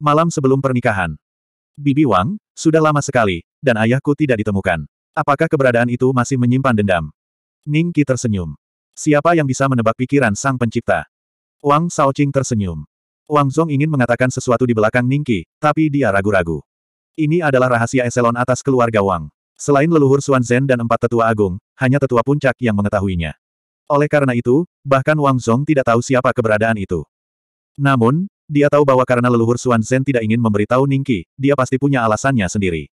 Malam sebelum pernikahan. Bibi Wang, sudah lama sekali, dan ayahku tidak ditemukan. Apakah keberadaan itu masih menyimpan dendam? Ning Qi tersenyum. Siapa yang bisa menebak pikiran sang pencipta? Wang Shaoqing tersenyum. Wang Zhong ingin mengatakan sesuatu di belakang Ning Qi, tapi dia ragu-ragu. Ini adalah rahasia eselon atas keluarga Wang. Selain leluhur Xuan Zhen dan empat tetua agung, hanya tetua puncak yang mengetahuinya. Oleh karena itu, bahkan Wang Zhong tidak tahu siapa keberadaan itu. Namun, dia tahu bahwa karena leluhur Suan Zhen tidak ingin memberitahu Ningqi, dia pasti punya alasannya sendiri.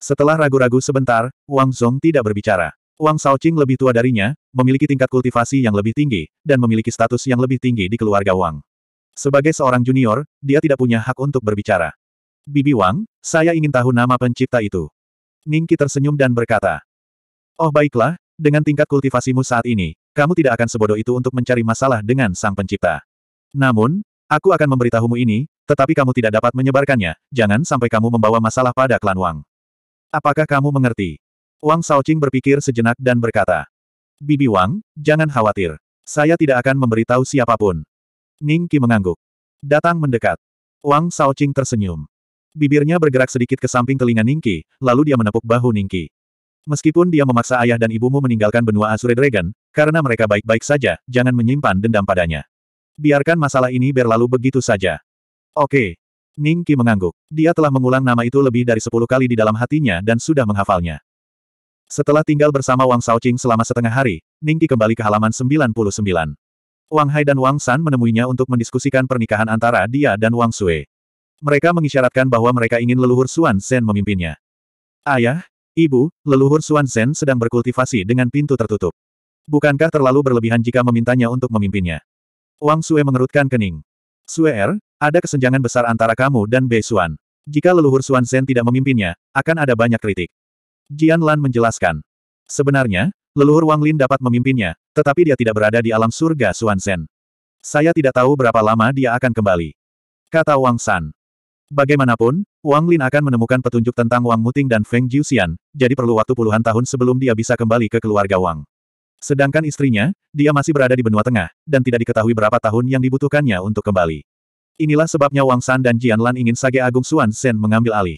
Setelah ragu-ragu sebentar, Wang Zhong tidak berbicara. Wang Shaoqing lebih tua darinya, memiliki tingkat kultivasi yang lebih tinggi, dan memiliki status yang lebih tinggi di keluarga Wang. Sebagai seorang junior, dia tidak punya hak untuk berbicara. Bibi Wang, saya ingin tahu nama pencipta itu. Ningki tersenyum dan berkata, Oh baiklah, dengan tingkat kultivasimu saat ini, kamu tidak akan sebodoh itu untuk mencari masalah dengan sang pencipta. Namun, Aku akan memberitahumu ini, tetapi kamu tidak dapat menyebarkannya, jangan sampai kamu membawa masalah pada klan Wang. Apakah kamu mengerti? Wang Shaoqing berpikir sejenak dan berkata, Bibi Wang, jangan khawatir. Saya tidak akan memberitahu siapapun. Ning Qi mengangguk. Datang mendekat. Wang Shaoqing tersenyum. Bibirnya bergerak sedikit ke samping telinga Ning Qi, lalu dia menepuk bahu Ning Qi. Meskipun dia memaksa ayah dan ibumu meninggalkan benua Azure Dragon, karena mereka baik-baik saja, jangan menyimpan dendam padanya. Biarkan masalah ini berlalu begitu saja. Oke. Ning Qi mengangguk. Dia telah mengulang nama itu lebih dari sepuluh kali di dalam hatinya dan sudah menghafalnya. Setelah tinggal bersama Wang Shaoqing selama setengah hari, Ning Qi kembali ke halaman 99. Wang Hai dan Wang San menemuinya untuk mendiskusikan pernikahan antara dia dan Wang Sui. Mereka mengisyaratkan bahwa mereka ingin leluhur suan Zhen memimpinnya. Ayah, ibu, leluhur suan Zhen sedang berkultivasi dengan pintu tertutup. Bukankah terlalu berlebihan jika memintanya untuk memimpinnya? Wang Sue mengerutkan kening. Sue Er, ada kesenjangan besar antara kamu dan Bei Suan. Jika leluhur Suan Zhen tidak memimpinnya, akan ada banyak kritik. Jian Lan menjelaskan. Sebenarnya, leluhur Wang Lin dapat memimpinnya, tetapi dia tidak berada di alam surga Suan Zhen. Saya tidak tahu berapa lama dia akan kembali. Kata Wang San. Bagaimanapun, Wang Lin akan menemukan petunjuk tentang Wang Muting dan Feng Jiuxian, jadi perlu waktu puluhan tahun sebelum dia bisa kembali ke keluarga Wang. Sedangkan istrinya, dia masih berada di benua tengah, dan tidak diketahui berapa tahun yang dibutuhkannya untuk kembali. Inilah sebabnya Wang San dan Jian Lan ingin Sage Agung Suan Sen mengambil alih.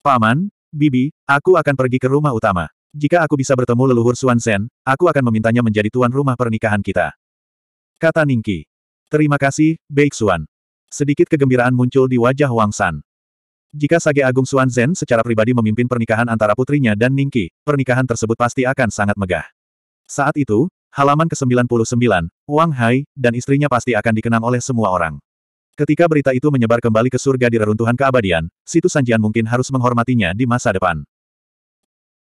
Paman, Bibi, aku akan pergi ke rumah utama. Jika aku bisa bertemu leluhur Suan Sen, aku akan memintanya menjadi tuan rumah pernikahan kita. Kata Ningki. Terima kasih, Baik Xuan. Sedikit kegembiraan muncul di wajah Wang San. Jika Sage Agung Suan Zhen secara pribadi memimpin pernikahan antara putrinya dan Ningki, pernikahan tersebut pasti akan sangat megah. Saat itu, halaman ke-99, Wang Hai, dan istrinya pasti akan dikenang oleh semua orang. Ketika berita itu menyebar kembali ke surga di reruntuhan keabadian, situ Sanjian mungkin harus menghormatinya di masa depan.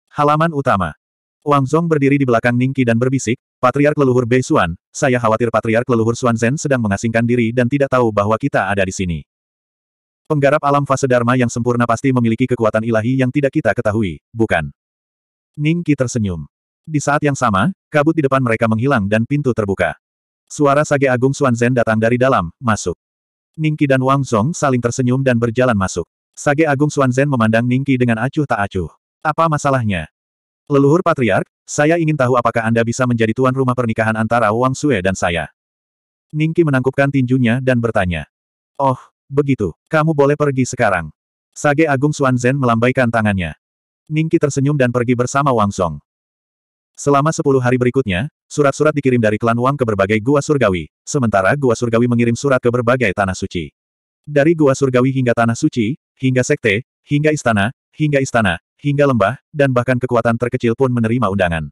Halaman utama. Wang Zhong berdiri di belakang Ningqi dan berbisik, Patriark leluhur Bei Xuan, saya khawatir Patriark leluhur Xuan Zhen sedang mengasingkan diri dan tidak tahu bahwa kita ada di sini. Penggarap alam fase Dharma yang sempurna pasti memiliki kekuatan ilahi yang tidak kita ketahui, bukan? Ningqi tersenyum. Di saat yang sama, kabut di depan mereka menghilang dan pintu terbuka. Suara Sage Agung Suan Zhen datang dari dalam, masuk. Ningki dan Wang Zhong saling tersenyum dan berjalan masuk. Sage Agung Suan Zhen memandang Ningki dengan acuh tak acuh. Apa masalahnya? Leluhur Patriark, saya ingin tahu apakah Anda bisa menjadi tuan rumah pernikahan antara Wang Sue dan saya. Ningki menangkupkan tinjunya dan bertanya. Oh, begitu. Kamu boleh pergi sekarang. Sage Agung Suan Zhen melambaikan tangannya. Ningki tersenyum dan pergi bersama Wang Song. Selama sepuluh hari berikutnya, surat-surat dikirim dari klan Wang ke berbagai gua surgawi, sementara gua surgawi mengirim surat ke berbagai tanah suci. Dari gua surgawi hingga tanah suci, hingga sekte, hingga istana, hingga istana, hingga lembah, dan bahkan kekuatan terkecil pun menerima undangan.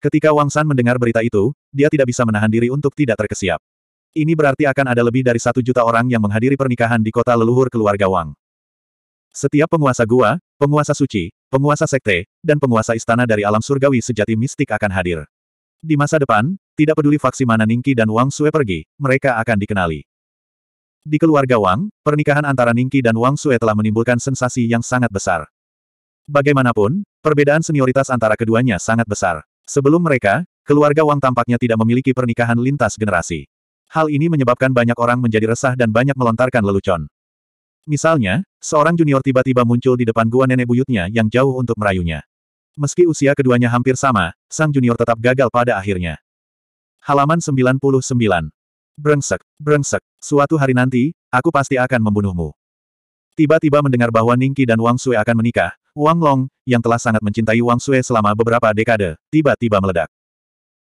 Ketika Wang San mendengar berita itu, dia tidak bisa menahan diri untuk tidak terkesiap. Ini berarti akan ada lebih dari satu juta orang yang menghadiri pernikahan di kota leluhur keluarga Wang. Setiap penguasa gua, penguasa suci, penguasa sekte, dan penguasa istana dari alam surgawi sejati mistik akan hadir. Di masa depan, tidak peduli faksi mana Ningki dan Wang Sue pergi, mereka akan dikenali. Di keluarga Wang, pernikahan antara Ningki dan Wang Sue telah menimbulkan sensasi yang sangat besar. Bagaimanapun, perbedaan senioritas antara keduanya sangat besar. Sebelum mereka, keluarga Wang tampaknya tidak memiliki pernikahan lintas generasi. Hal ini menyebabkan banyak orang menjadi resah dan banyak melontarkan lelucon. Misalnya, Seorang junior tiba-tiba muncul di depan gua nenek buyutnya yang jauh untuk merayunya. Meski usia keduanya hampir sama, sang junior tetap gagal pada akhirnya. Halaman 99. Brengsek, brengsek, suatu hari nanti, aku pasti akan membunuhmu. Tiba-tiba mendengar bahwa Ningki dan Wang Sui akan menikah, Wang Long, yang telah sangat mencintai Wang Sui selama beberapa dekade, tiba-tiba meledak.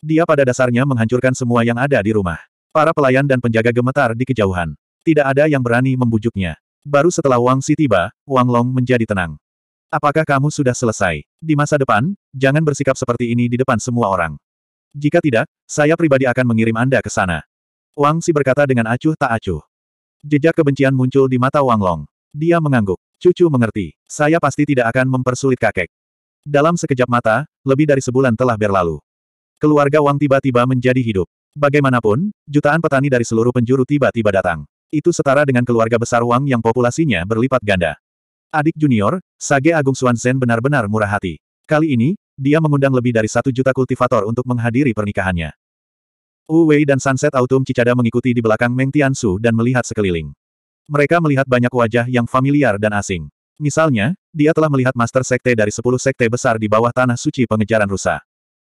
Dia pada dasarnya menghancurkan semua yang ada di rumah. Para pelayan dan penjaga gemetar di kejauhan. Tidak ada yang berani membujuknya. Baru setelah Wang Si tiba, Wang Long menjadi tenang. Apakah kamu sudah selesai? Di masa depan, jangan bersikap seperti ini di depan semua orang. Jika tidak, saya pribadi akan mengirim Anda ke sana. Wang Si berkata dengan acuh tak acuh. Jejak kebencian muncul di mata Wang Long. Dia mengangguk. Cucu mengerti. Saya pasti tidak akan mempersulit kakek. Dalam sekejap mata, lebih dari sebulan telah berlalu. Keluarga Wang tiba-tiba menjadi hidup. Bagaimanapun, jutaan petani dari seluruh penjuru tiba-tiba datang. Itu setara dengan keluarga besar Wang yang populasinya berlipat ganda. Adik junior, Sage Agung Xuanzhen benar-benar murah hati. Kali ini, dia mengundang lebih dari satu juta kultivator untuk menghadiri pernikahannya. Wu Wei dan Sunset Autumn Cicada mengikuti di belakang Meng Su dan melihat sekeliling. Mereka melihat banyak wajah yang familiar dan asing. Misalnya, dia telah melihat master sekte dari sepuluh sekte besar di bawah tanah suci pengejaran rusa.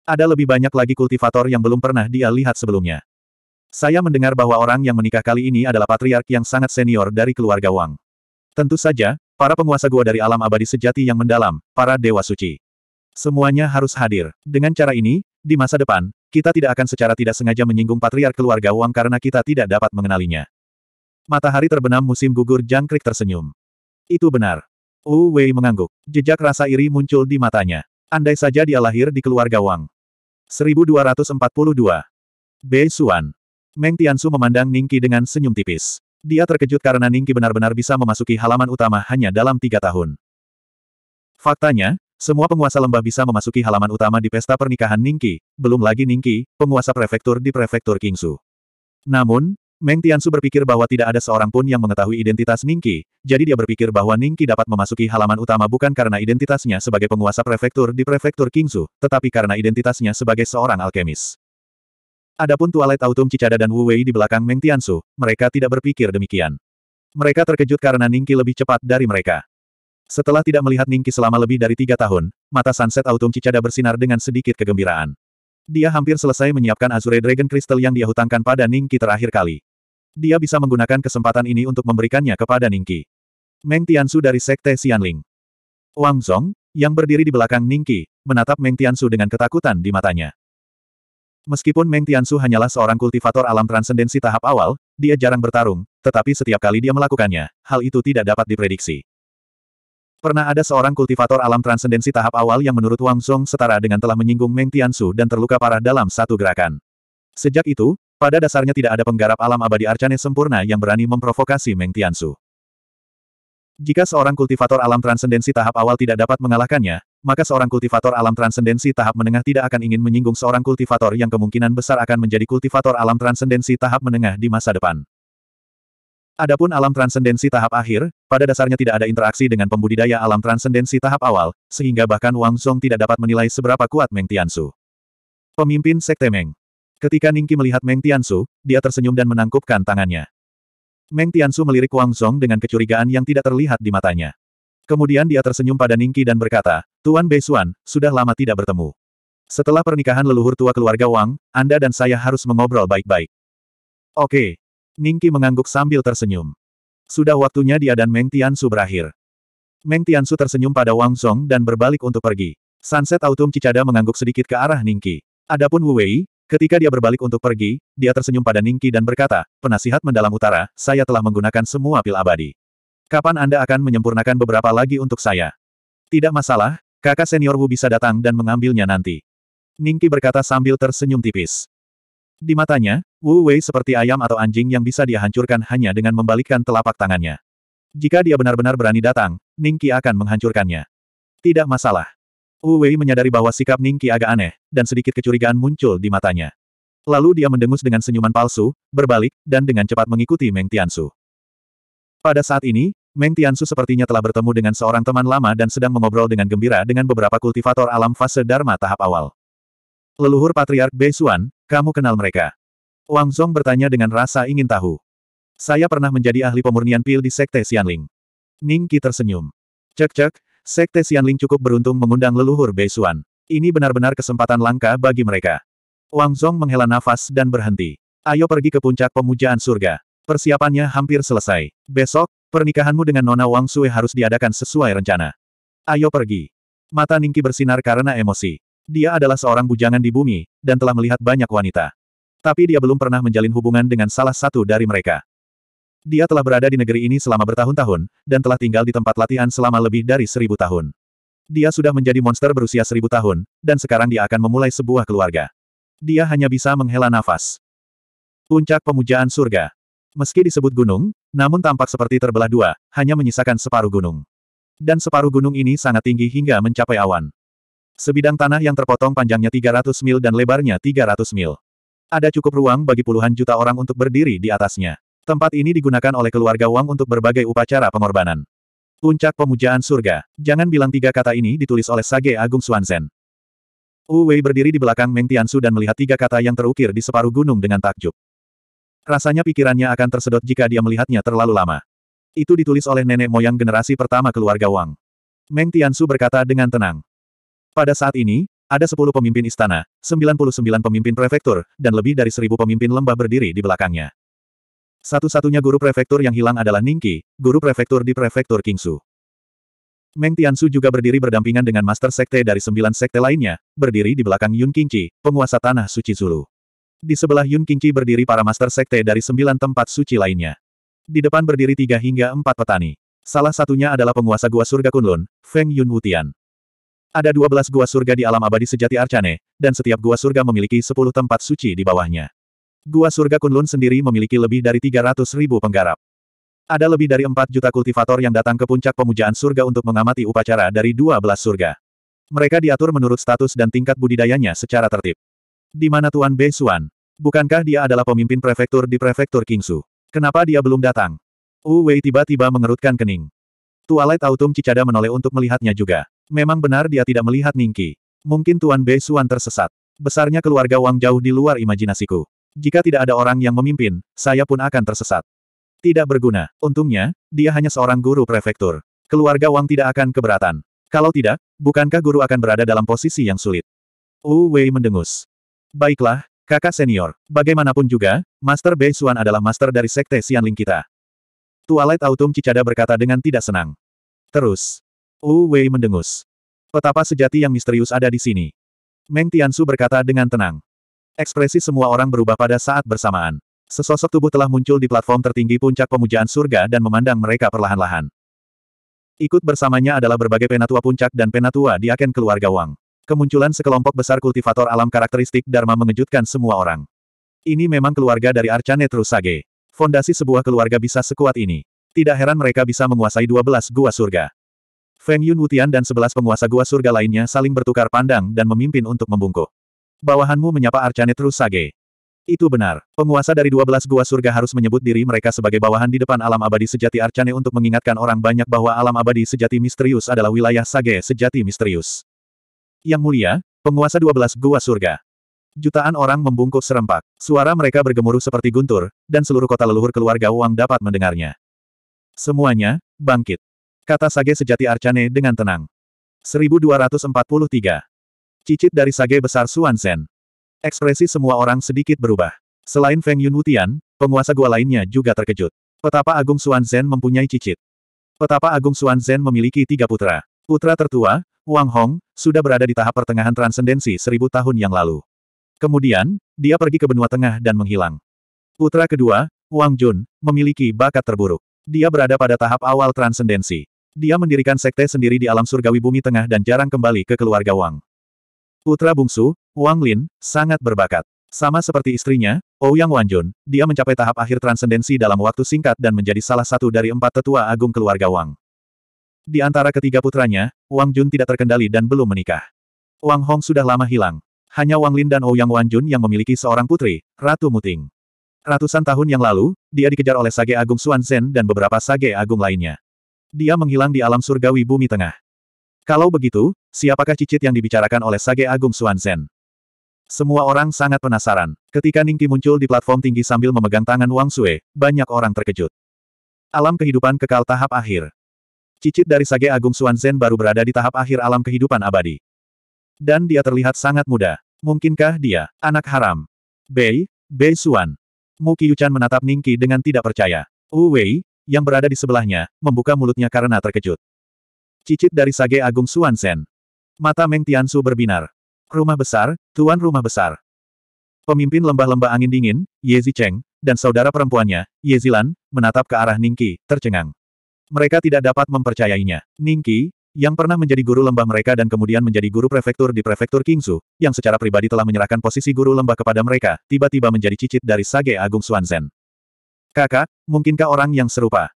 Ada lebih banyak lagi kultivator yang belum pernah dia lihat sebelumnya. Saya mendengar bahwa orang yang menikah kali ini adalah patriark yang sangat senior dari keluarga Wang. Tentu saja, para penguasa gua dari alam abadi sejati yang mendalam, para dewa suci. Semuanya harus hadir. Dengan cara ini, di masa depan, kita tidak akan secara tidak sengaja menyinggung patriark keluarga Wang karena kita tidak dapat mengenalinya. Matahari terbenam musim gugur jangkrik tersenyum. Itu benar. Wu Wei mengangguk. Jejak rasa iri muncul di matanya. Andai saja dia lahir di keluarga Wang. 1242. Bei Xuan. Meng Tiansu memandang Ningki dengan senyum tipis. Dia terkejut karena Ningki benar-benar bisa memasuki halaman utama hanya dalam tiga tahun. Faktanya, semua penguasa lembah bisa memasuki halaman utama di pesta pernikahan Ningki, belum lagi Ningki, penguasa prefektur di prefektur Kingsu. Namun, Meng Tiansu berpikir bahwa tidak ada seorang pun yang mengetahui identitas Ningki, jadi dia berpikir bahwa Ningki dapat memasuki halaman utama bukan karena identitasnya sebagai penguasa prefektur di prefektur Kingsu, tetapi karena identitasnya sebagai seorang alkemis. Adapun Tualai Tautum Cicada dan Wu Wei di belakang Meng Tiansu, mereka tidak berpikir demikian. Mereka terkejut karena Ningki lebih cepat dari mereka. Setelah tidak melihat Ningki selama lebih dari tiga tahun, mata sunset Autum Cicada bersinar dengan sedikit kegembiraan. Dia hampir selesai menyiapkan Azure Dragon Crystal yang dia hutangkan pada Ningki terakhir kali. Dia bisa menggunakan kesempatan ini untuk memberikannya kepada Ningki. Meng Tiansu dari Sekte Xianling. Wang Zong, yang berdiri di belakang Ningki, menatap Meng Tiansu dengan ketakutan di matanya. Meskipun Meng Tiansu hanyalah seorang kultivator alam transendensi tahap awal, dia jarang bertarung, tetapi setiap kali dia melakukannya, hal itu tidak dapat diprediksi. Pernah ada seorang kultivator alam transendensi tahap awal yang menurut Wang Song setara dengan telah menyinggung Meng Tiansu dan terluka parah dalam satu gerakan. Sejak itu, pada dasarnya tidak ada penggarap alam abadi Arcane sempurna yang berani memprovokasi Meng Tiansu. Jika seorang kultivator alam transendensi tahap awal tidak dapat mengalahkannya, maka seorang kultivator alam transendensi tahap menengah tidak akan ingin menyinggung seorang kultivator yang kemungkinan besar akan menjadi kultivator alam transendensi tahap menengah di masa depan. Adapun alam transendensi tahap akhir, pada dasarnya tidak ada interaksi dengan pembudidaya alam transendensi tahap awal, sehingga bahkan Wang Song tidak dapat menilai seberapa kuat Meng Tiansu. Pemimpin Sekte Meng. Ketika Ningki melihat Meng Tiansu, dia tersenyum dan menangkupkan tangannya. Meng Tiansu melirik Wang Song dengan kecurigaan yang tidak terlihat di matanya. Kemudian dia tersenyum pada Ningki dan berkata, Tuan Beisuan, sudah lama tidak bertemu. Setelah pernikahan leluhur tua keluarga Wang, Anda dan saya harus mengobrol baik-baik. Oke. Ningki mengangguk sambil tersenyum. Sudah waktunya dia dan Meng Tiansu berakhir. Meng Tiansu tersenyum pada Wang Zong dan berbalik untuk pergi. Sunset Autumn Cicada mengangguk sedikit ke arah Ningki. Adapun Wu Wei, ketika dia berbalik untuk pergi, dia tersenyum pada Ningki dan berkata, penasihat mendalam utara, saya telah menggunakan semua pil abadi. Kapan Anda akan menyempurnakan beberapa lagi untuk saya? Tidak masalah, kakak senior Wu bisa datang dan mengambilnya nanti. Ningki berkata sambil tersenyum tipis. Di matanya, Wu Wei seperti ayam atau anjing yang bisa dia hancurkan hanya dengan membalikkan telapak tangannya. Jika dia benar-benar berani datang, Ningki akan menghancurkannya. Tidak masalah. Wu Wei menyadari bahwa sikap Ningki agak aneh, dan sedikit kecurigaan muncul di matanya. Lalu dia mendengus dengan senyuman palsu, berbalik, dan dengan cepat mengikuti Meng Tiansu. Pada saat ini, Meng Tiansu sepertinya telah bertemu dengan seorang teman lama dan sedang mengobrol dengan gembira dengan beberapa kultivator alam fase Dharma tahap awal. Leluhur Patriark Bei Xuan, kamu kenal mereka. Wang Zhong bertanya dengan rasa ingin tahu. Saya pernah menjadi ahli pemurnian pil di Sekte Xianling. Ning Qi tersenyum. Cek-cek, Sekte Xianling cukup beruntung mengundang leluhur Bei Xuan. Ini benar-benar kesempatan langka bagi mereka. Wang Zhong menghela nafas dan berhenti. Ayo pergi ke puncak pemujaan surga. Persiapannya hampir selesai. Besok, Pernikahanmu dengan Nona Wang Sui harus diadakan sesuai rencana. Ayo pergi. Mata Ningki bersinar karena emosi. Dia adalah seorang bujangan di bumi, dan telah melihat banyak wanita. Tapi dia belum pernah menjalin hubungan dengan salah satu dari mereka. Dia telah berada di negeri ini selama bertahun-tahun, dan telah tinggal di tempat latihan selama lebih dari seribu tahun. Dia sudah menjadi monster berusia seribu tahun, dan sekarang dia akan memulai sebuah keluarga. Dia hanya bisa menghela nafas. Puncak Pemujaan Surga Meski disebut gunung, namun tampak seperti terbelah dua, hanya menyisakan separuh gunung. Dan separuh gunung ini sangat tinggi hingga mencapai awan. Sebidang tanah yang terpotong panjangnya 300 mil dan lebarnya 300 mil. Ada cukup ruang bagi puluhan juta orang untuk berdiri di atasnya. Tempat ini digunakan oleh keluarga Wang untuk berbagai upacara pengorbanan. Puncak pemujaan surga. Jangan bilang tiga kata ini ditulis oleh Sage Agung Suanzen. Wu Wei berdiri di belakang Meng Tiansu dan melihat tiga kata yang terukir di separuh gunung dengan takjub. Rasanya pikirannya akan tersedot jika dia melihatnya terlalu lama. Itu ditulis oleh nenek moyang generasi pertama keluarga Wang. Meng Tiansu berkata dengan tenang. Pada saat ini, ada 10 pemimpin istana, 99 pemimpin prefektur, dan lebih dari 1000 pemimpin lembah berdiri di belakangnya. Satu-satunya guru prefektur yang hilang adalah Ningqi, guru prefektur di prefektur Kingsu. Meng Tiansu juga berdiri berdampingan dengan Master Sekte dari sembilan sekte lainnya, berdiri di belakang Yun Qingqi, penguasa Tanah Suci Zulu. Di sebelah Yun Qingqi berdiri para master sekte dari sembilan tempat suci lainnya. Di depan berdiri tiga hingga empat petani. Salah satunya adalah penguasa gua surga Kunlun, Feng Yun Wutian. Ada dua belas gua surga di alam abadi sejati Arcane, dan setiap gua surga memiliki sepuluh tempat suci di bawahnya. Gua surga Kunlun sendiri memiliki lebih dari tiga ratus ribu penggarap. Ada lebih dari empat juta kultivator yang datang ke puncak pemujaan surga untuk mengamati upacara dari dua belas surga. Mereka diatur menurut status dan tingkat budidayanya secara tertib. Di mana Tuan Bei Xuan? Bukankah dia adalah pemimpin prefektur di prefektur Kingsu? Kenapa dia belum datang? Wu Wei tiba-tiba mengerutkan kening. Tualait Autumn Cicada menoleh untuk melihatnya juga. Memang benar dia tidak melihat Ningki. Mungkin Tuan Bei Xuan tersesat. Besarnya keluarga Wang jauh di luar imajinasiku. Jika tidak ada orang yang memimpin, saya pun akan tersesat. Tidak berguna. Untungnya, dia hanya seorang guru prefektur. Keluarga Wang tidak akan keberatan. Kalau tidak, bukankah guru akan berada dalam posisi yang sulit? Wu Wei mendengus. Baiklah, kakak senior. Bagaimanapun juga, Master Bei Xuan adalah master dari Sekte Xianling kita. Tualet Autumn Cicada berkata dengan tidak senang. Terus. Wu Wei mendengus. Petapa sejati yang misterius ada di sini. Meng Tiansu berkata dengan tenang. Ekspresi semua orang berubah pada saat bersamaan. Sesosok tubuh telah muncul di platform tertinggi puncak pemujaan surga dan memandang mereka perlahan-lahan. Ikut bersamanya adalah berbagai penatua puncak dan penatua di aken keluarga Wang. Kemunculan sekelompok besar kultivator alam karakteristik Dharma mengejutkan semua orang. Ini memang keluarga dari Arcane Trusage. Fondasi sebuah keluarga bisa sekuat ini. Tidak heran mereka bisa menguasai 12 gua surga. Feng Yun Wutian dan 11 penguasa gua surga lainnya saling bertukar pandang dan memimpin untuk membungkuk. Bawahanmu menyapa Arcane Trusage. Itu benar. Penguasa dari 12 gua surga harus menyebut diri mereka sebagai bawahan di depan alam abadi sejati Arcane untuk mengingatkan orang banyak bahwa alam abadi sejati misterius adalah wilayah Sage sejati misterius. Yang mulia, penguasa 12 gua surga. Jutaan orang membungkuk serempak. Suara mereka bergemuruh seperti guntur, dan seluruh kota leluhur keluarga Wang dapat mendengarnya. Semuanya, bangkit. Kata Sage sejati Arcane dengan tenang. 1243. Cicit dari Sage besar Suan Sen. Ekspresi semua orang sedikit berubah. Selain Feng Yun Wutian, penguasa gua lainnya juga terkejut. Petapa Agung Suan Zen mempunyai cicit. Petapa Agung Suan Zen memiliki tiga putra. Putra tertua, Wang Hong, sudah berada di tahap pertengahan transendensi seribu tahun yang lalu. Kemudian, dia pergi ke benua tengah dan menghilang. Putra kedua, Wang Jun, memiliki bakat terburuk. Dia berada pada tahap awal transendensi. Dia mendirikan sekte sendiri di alam surgawi bumi tengah dan jarang kembali ke keluarga Wang. Putra bungsu, Wang Lin, sangat berbakat. Sama seperti istrinya, Ouyang oh Wanjun, dia mencapai tahap akhir transendensi dalam waktu singkat dan menjadi salah satu dari empat tetua agung keluarga Wang. Di antara ketiga putranya, Wang Jun tidak terkendali dan belum menikah. Wang Hong sudah lama hilang. Hanya Wang Lin dan Ouyang oh Wang Jun yang memiliki seorang putri, Ratu Muting. Ratusan tahun yang lalu, dia dikejar oleh Sage Agung Xuan Zhen dan beberapa Sage Agung lainnya. Dia menghilang di alam surgawi bumi tengah. Kalau begitu, siapakah cicit yang dibicarakan oleh Sage Agung Xuan Zhen? Semua orang sangat penasaran. Ketika Ningki muncul di platform tinggi sambil memegang tangan Wang Sue, banyak orang terkejut. Alam kehidupan kekal tahap akhir. Cicit dari Sage Agung Suan Zen baru berada di tahap akhir alam kehidupan abadi. Dan dia terlihat sangat muda. Mungkinkah dia, anak haram? Bei, Bei Suan Mu Qiuchan menatap Ningki dengan tidak percaya. Wu Wei, yang berada di sebelahnya, membuka mulutnya karena terkejut. Cicit dari Sage Agung Suan Zen. Mata Meng Su berbinar. Rumah besar, tuan rumah besar. Pemimpin lembah-lembah angin dingin, Ye Zicheng, dan saudara perempuannya, Ye Zilan menatap ke arah Ningki, tercengang. Mereka tidak dapat mempercayainya. Ningki, yang pernah menjadi guru lembah mereka dan kemudian menjadi guru prefektur di prefektur Kingsu, yang secara pribadi telah menyerahkan posisi guru lembah kepada mereka, tiba-tiba menjadi cicit dari Sage Agung Suanzen. Kakak, mungkinkah orang yang serupa?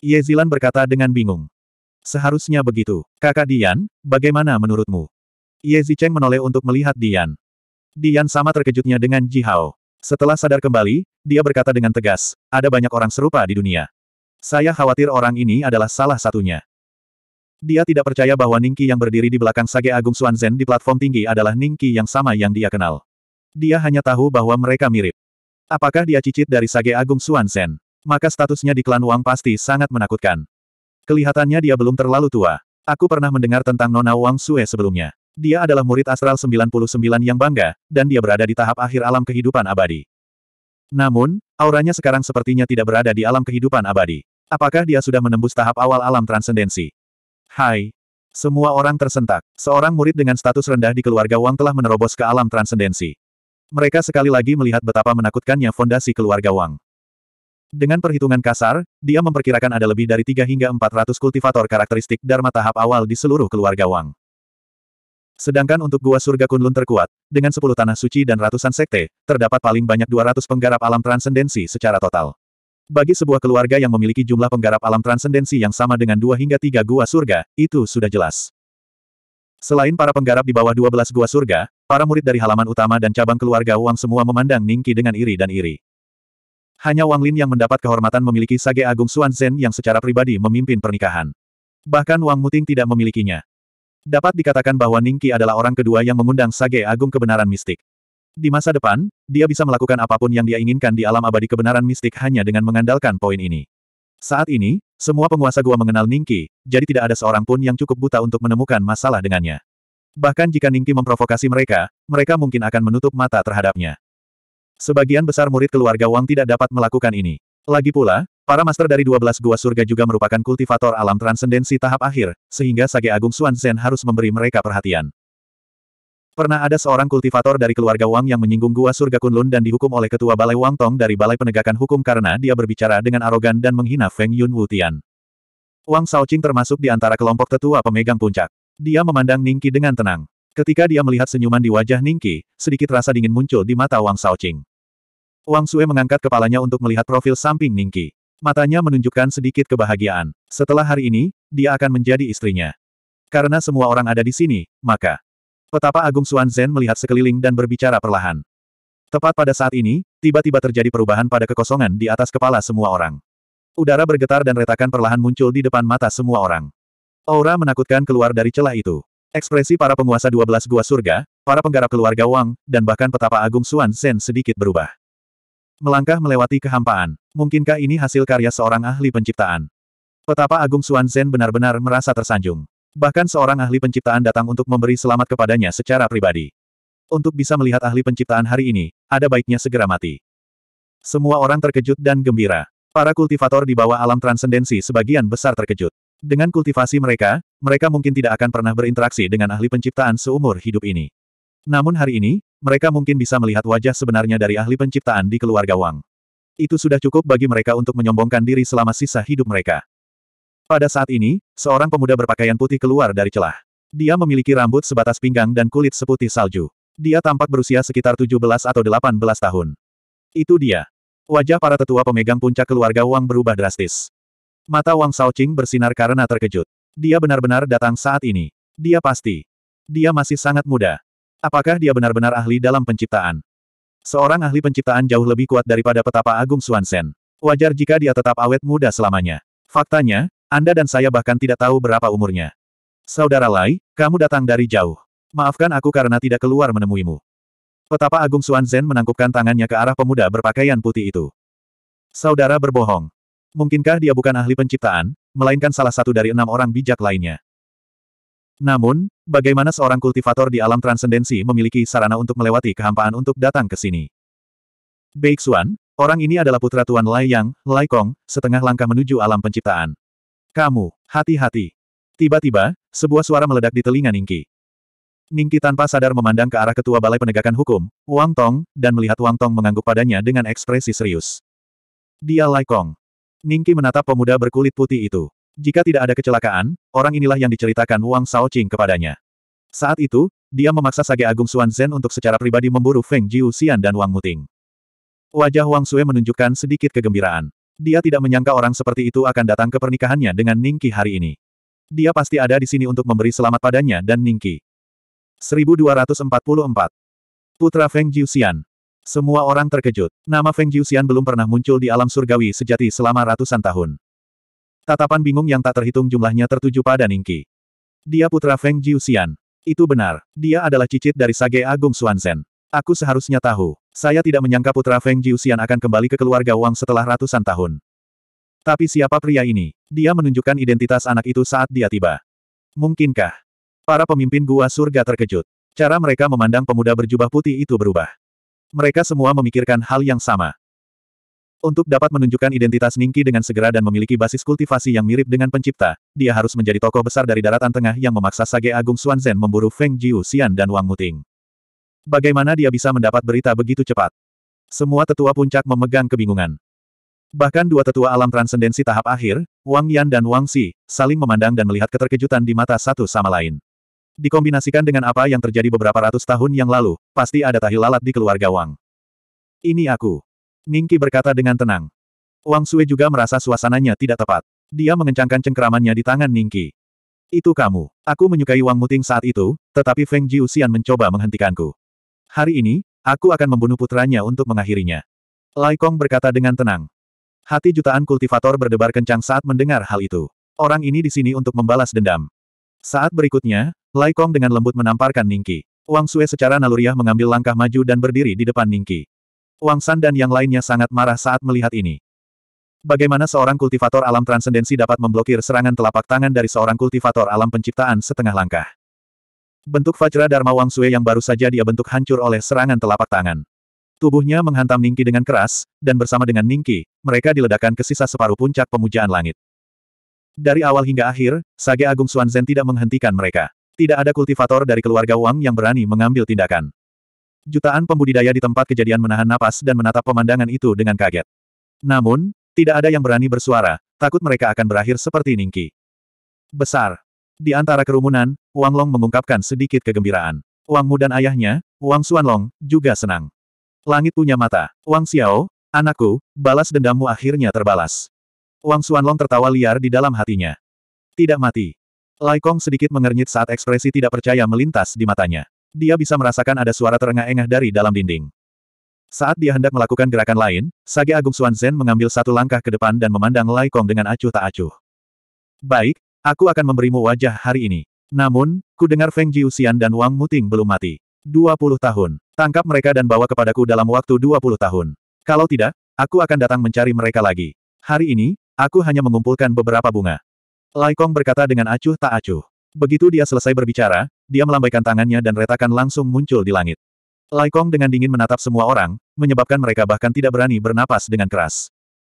Ye Zilan berkata dengan bingung. Seharusnya begitu. Kakak Dian, bagaimana menurutmu? Ye Zicheng menoleh untuk melihat Dian. Dian sama terkejutnya dengan Ji Hao. Setelah sadar kembali, dia berkata dengan tegas, ada banyak orang serupa di dunia. Saya khawatir orang ini adalah salah satunya. Dia tidak percaya bahwa Ningki yang berdiri di belakang Sage Agung Xuanzhen di platform tinggi adalah Ningki yang sama yang dia kenal. Dia hanya tahu bahwa mereka mirip. Apakah dia cicit dari Sage Agung Xuanzhen? Maka statusnya di klan Wang pasti sangat menakutkan. Kelihatannya dia belum terlalu tua. Aku pernah mendengar tentang Nona Wang Sue sebelumnya. Dia adalah murid Astral 99 yang bangga, dan dia berada di tahap akhir alam kehidupan abadi. Namun, auranya sekarang sepertinya tidak berada di alam kehidupan abadi. Apakah dia sudah menembus tahap awal alam transendensi? Hai. Semua orang tersentak. Seorang murid dengan status rendah di keluarga Wang telah menerobos ke alam transendensi. Mereka sekali lagi melihat betapa menakutkannya fondasi keluarga Wang. Dengan perhitungan kasar, dia memperkirakan ada lebih dari 3 hingga 400 kultivator karakteristik Dharma tahap awal di seluruh keluarga Wang. Sedangkan untuk Gua Surga Kunlun terkuat, dengan 10 tanah suci dan ratusan sekte, terdapat paling banyak 200 penggarap alam transendensi secara total. Bagi sebuah keluarga yang memiliki jumlah penggarap alam transendensi yang sama dengan dua hingga tiga gua surga, itu sudah jelas. Selain para penggarap di bawah dua belas gua surga, para murid dari halaman utama dan cabang keluarga Wang semua memandang Ningki dengan iri dan iri. Hanya Wang Lin yang mendapat kehormatan memiliki Sage Agung Suan Zhen yang secara pribadi memimpin pernikahan. Bahkan Wang Muting tidak memilikinya. Dapat dikatakan bahwa Ningki adalah orang kedua yang mengundang Sage Agung kebenaran mistik. Di masa depan, dia bisa melakukan apapun yang dia inginkan di alam abadi kebenaran mistik hanya dengan mengandalkan poin ini. Saat ini, semua penguasa gua mengenal Ningki, jadi tidak ada seorang pun yang cukup buta untuk menemukan masalah dengannya. Bahkan jika Ningki memprovokasi mereka, mereka mungkin akan menutup mata terhadapnya. Sebagian besar murid keluarga Wang tidak dapat melakukan ini. Lagi pula, para master dari 12 gua surga juga merupakan kultivator alam transendensi tahap akhir, sehingga Sage Agung Xuan Zhen harus memberi mereka perhatian. Pernah ada seorang kultivator dari keluarga Wang yang menyinggung gua surga Kunlun dan dihukum oleh ketua Balai Wang Tong dari Balai Penegakan Hukum karena dia berbicara dengan arogan dan menghina Feng Yun Wutian. Wang Shaoqing termasuk di antara kelompok tetua pemegang puncak. Dia memandang Ningki dengan tenang. Ketika dia melihat senyuman di wajah Ningki, sedikit rasa dingin muncul di mata Wang Shaoqing. Wang Sue mengangkat kepalanya untuk melihat profil samping Ningki. Matanya menunjukkan sedikit kebahagiaan. Setelah hari ini, dia akan menjadi istrinya. Karena semua orang ada di sini, maka Petapa Agung Suan Zhen melihat sekeliling dan berbicara perlahan. Tepat pada saat ini, tiba-tiba terjadi perubahan pada kekosongan di atas kepala semua orang. Udara bergetar dan retakan perlahan muncul di depan mata semua orang. Aura menakutkan keluar dari celah itu. Ekspresi para penguasa 12 gua surga, para penggarap keluarga Wang, dan bahkan petapa Agung Suan Zhen sedikit berubah. Melangkah melewati kehampaan. Mungkinkah ini hasil karya seorang ahli penciptaan? Petapa Agung Suan Zhen benar-benar merasa tersanjung. Bahkan seorang ahli penciptaan datang untuk memberi selamat kepadanya secara pribadi. Untuk bisa melihat ahli penciptaan hari ini, ada baiknya segera mati. Semua orang terkejut dan gembira. Para kultivator di bawah alam transendensi sebagian besar terkejut. Dengan kultivasi mereka, mereka mungkin tidak akan pernah berinteraksi dengan ahli penciptaan seumur hidup ini. Namun hari ini, mereka mungkin bisa melihat wajah sebenarnya dari ahli penciptaan di keluarga Wang. Itu sudah cukup bagi mereka untuk menyombongkan diri selama sisa hidup mereka. Pada saat ini, seorang pemuda berpakaian putih keluar dari celah. Dia memiliki rambut sebatas pinggang dan kulit seputih salju. Dia tampak berusia sekitar 17 atau 18 tahun. Itu dia. Wajah para tetua pemegang puncak keluarga Wang berubah drastis. Mata Wang Shaoqing bersinar karena terkejut. Dia benar-benar datang saat ini. Dia pasti. Dia masih sangat muda. Apakah dia benar-benar ahli dalam penciptaan? Seorang ahli penciptaan jauh lebih kuat daripada petapa Agung Suansen. Wajar jika dia tetap awet muda selamanya. Faktanya, anda dan saya bahkan tidak tahu berapa umurnya. Saudara Lai, kamu datang dari jauh. Maafkan aku karena tidak keluar menemuimu. Petapa Agung Suan Zhen menangkupkan tangannya ke arah pemuda berpakaian putih itu. Saudara berbohong. Mungkinkah dia bukan ahli penciptaan, melainkan salah satu dari enam orang bijak lainnya. Namun, bagaimana seorang kultivator di alam transendensi memiliki sarana untuk melewati kehampaan untuk datang ke sini? Baik Xuan, orang ini adalah putra Tuan Lai Yang, Lai Kong, setengah langkah menuju alam penciptaan. Kamu, hati-hati. Tiba-tiba, sebuah suara meledak di telinga Ningki. Ningki tanpa sadar memandang ke arah ketua balai penegakan hukum, Wang Tong, dan melihat Wang Tong mengangguk padanya dengan ekspresi serius. Dia Lai Kong. Ningki menatap pemuda berkulit putih itu. Jika tidak ada kecelakaan, orang inilah yang diceritakan Wang Qing kepadanya. Saat itu, dia memaksa Sage Agung Suan Zhen untuk secara pribadi memburu Feng Jiu Xian dan Wang Muting. Wajah Wang Sue menunjukkan sedikit kegembiraan. Dia tidak menyangka orang seperti itu akan datang ke pernikahannya dengan Ningki hari ini. Dia pasti ada di sini untuk memberi selamat padanya dan Ningki. 1244. Putra Feng Jiuxian. Semua orang terkejut. Nama Feng Jiuxian belum pernah muncul di alam surgawi sejati selama ratusan tahun. Tatapan bingung yang tak terhitung jumlahnya tertuju pada Ningki. Dia putra Feng Jiuxian. Itu benar. Dia adalah cicit dari Sage Agung Suansen. Aku seharusnya tahu. Saya tidak menyangka putra Feng Jiusian akan kembali ke keluarga Wang setelah ratusan tahun. Tapi siapa pria ini? Dia menunjukkan identitas anak itu saat dia tiba. Mungkinkah? Para pemimpin gua surga terkejut. Cara mereka memandang pemuda berjubah putih itu berubah. Mereka semua memikirkan hal yang sama. Untuk dapat menunjukkan identitas Ningki dengan segera dan memiliki basis kultivasi yang mirip dengan pencipta, dia harus menjadi tokoh besar dari daratan tengah yang memaksa Sage Agung Xuanzen memburu Feng Jiu Xian dan Wang Muting. Bagaimana dia bisa mendapat berita begitu cepat? Semua tetua puncak memegang kebingungan. Bahkan dua tetua alam transendensi tahap akhir, Wang Yan dan Wang Si, saling memandang dan melihat keterkejutan di mata satu sama lain. Dikombinasikan dengan apa yang terjadi beberapa ratus tahun yang lalu, pasti ada tahi lalat di keluarga Wang. Ini aku. Ningki berkata dengan tenang. Wang Sui juga merasa suasananya tidak tepat. Dia mengencangkan cengkeramannya di tangan Ningki. Itu kamu. Aku menyukai Wang Muting saat itu, tetapi Feng Jiuxian mencoba menghentikanku. Hari ini, aku akan membunuh putranya untuk mengakhirinya. Lai Kong berkata dengan tenang. Hati jutaan kultivator berdebar kencang saat mendengar hal itu. Orang ini di sini untuk membalas dendam. Saat berikutnya, Lai Kong dengan lembut menamparkan Ningki. Wang Sue secara naluriah mengambil langkah maju dan berdiri di depan Ningki. Wang San dan yang lainnya sangat marah saat melihat ini. Bagaimana seorang kultivator alam transendensi dapat memblokir serangan telapak tangan dari seorang kultivator alam penciptaan setengah langkah? Bentuk Vajra Dharma Wang Sue yang baru saja dia bentuk hancur oleh serangan telapak tangan. Tubuhnya menghantam Ningki dengan keras, dan bersama dengan Ningki, mereka diledakkan ke sisa separuh puncak pemujaan langit. Dari awal hingga akhir, Sage Agung Xuanzhen tidak menghentikan mereka. Tidak ada kultivator dari keluarga Wang yang berani mengambil tindakan. Jutaan pembudidaya di tempat kejadian menahan napas dan menatap pemandangan itu dengan kaget. Namun, tidak ada yang berani bersuara, takut mereka akan berakhir seperti Ningki. Besar. Di antara kerumunan, Wang Long mengungkapkan sedikit kegembiraan. Wang Mu dan ayahnya, Wang Xuanlong, juga senang. Langit punya mata. Wang Xiao, anakku, balas dendammu akhirnya terbalas. Wang Xuanlong tertawa liar di dalam hatinya. Tidak mati. Lai Kong sedikit mengernyit saat ekspresi tidak percaya melintas di matanya. Dia bisa merasakan ada suara terengah-engah dari dalam dinding. Saat dia hendak melakukan gerakan lain, Sage Agung Xuan Zhen mengambil satu langkah ke depan dan memandang Lai Kong dengan acuh tak acuh. Baik, Aku akan memberimu wajah hari ini. Namun, ku dengar Feng Jiuxian dan Wang Muting belum mati. 20 tahun. Tangkap mereka dan bawa kepadaku dalam waktu 20 tahun. Kalau tidak, aku akan datang mencari mereka lagi. Hari ini, aku hanya mengumpulkan beberapa bunga. Kong berkata dengan acuh tak acuh. Begitu dia selesai berbicara, dia melambaikan tangannya dan retakan langsung muncul di langit. Kong dengan dingin menatap semua orang, menyebabkan mereka bahkan tidak berani bernapas dengan keras.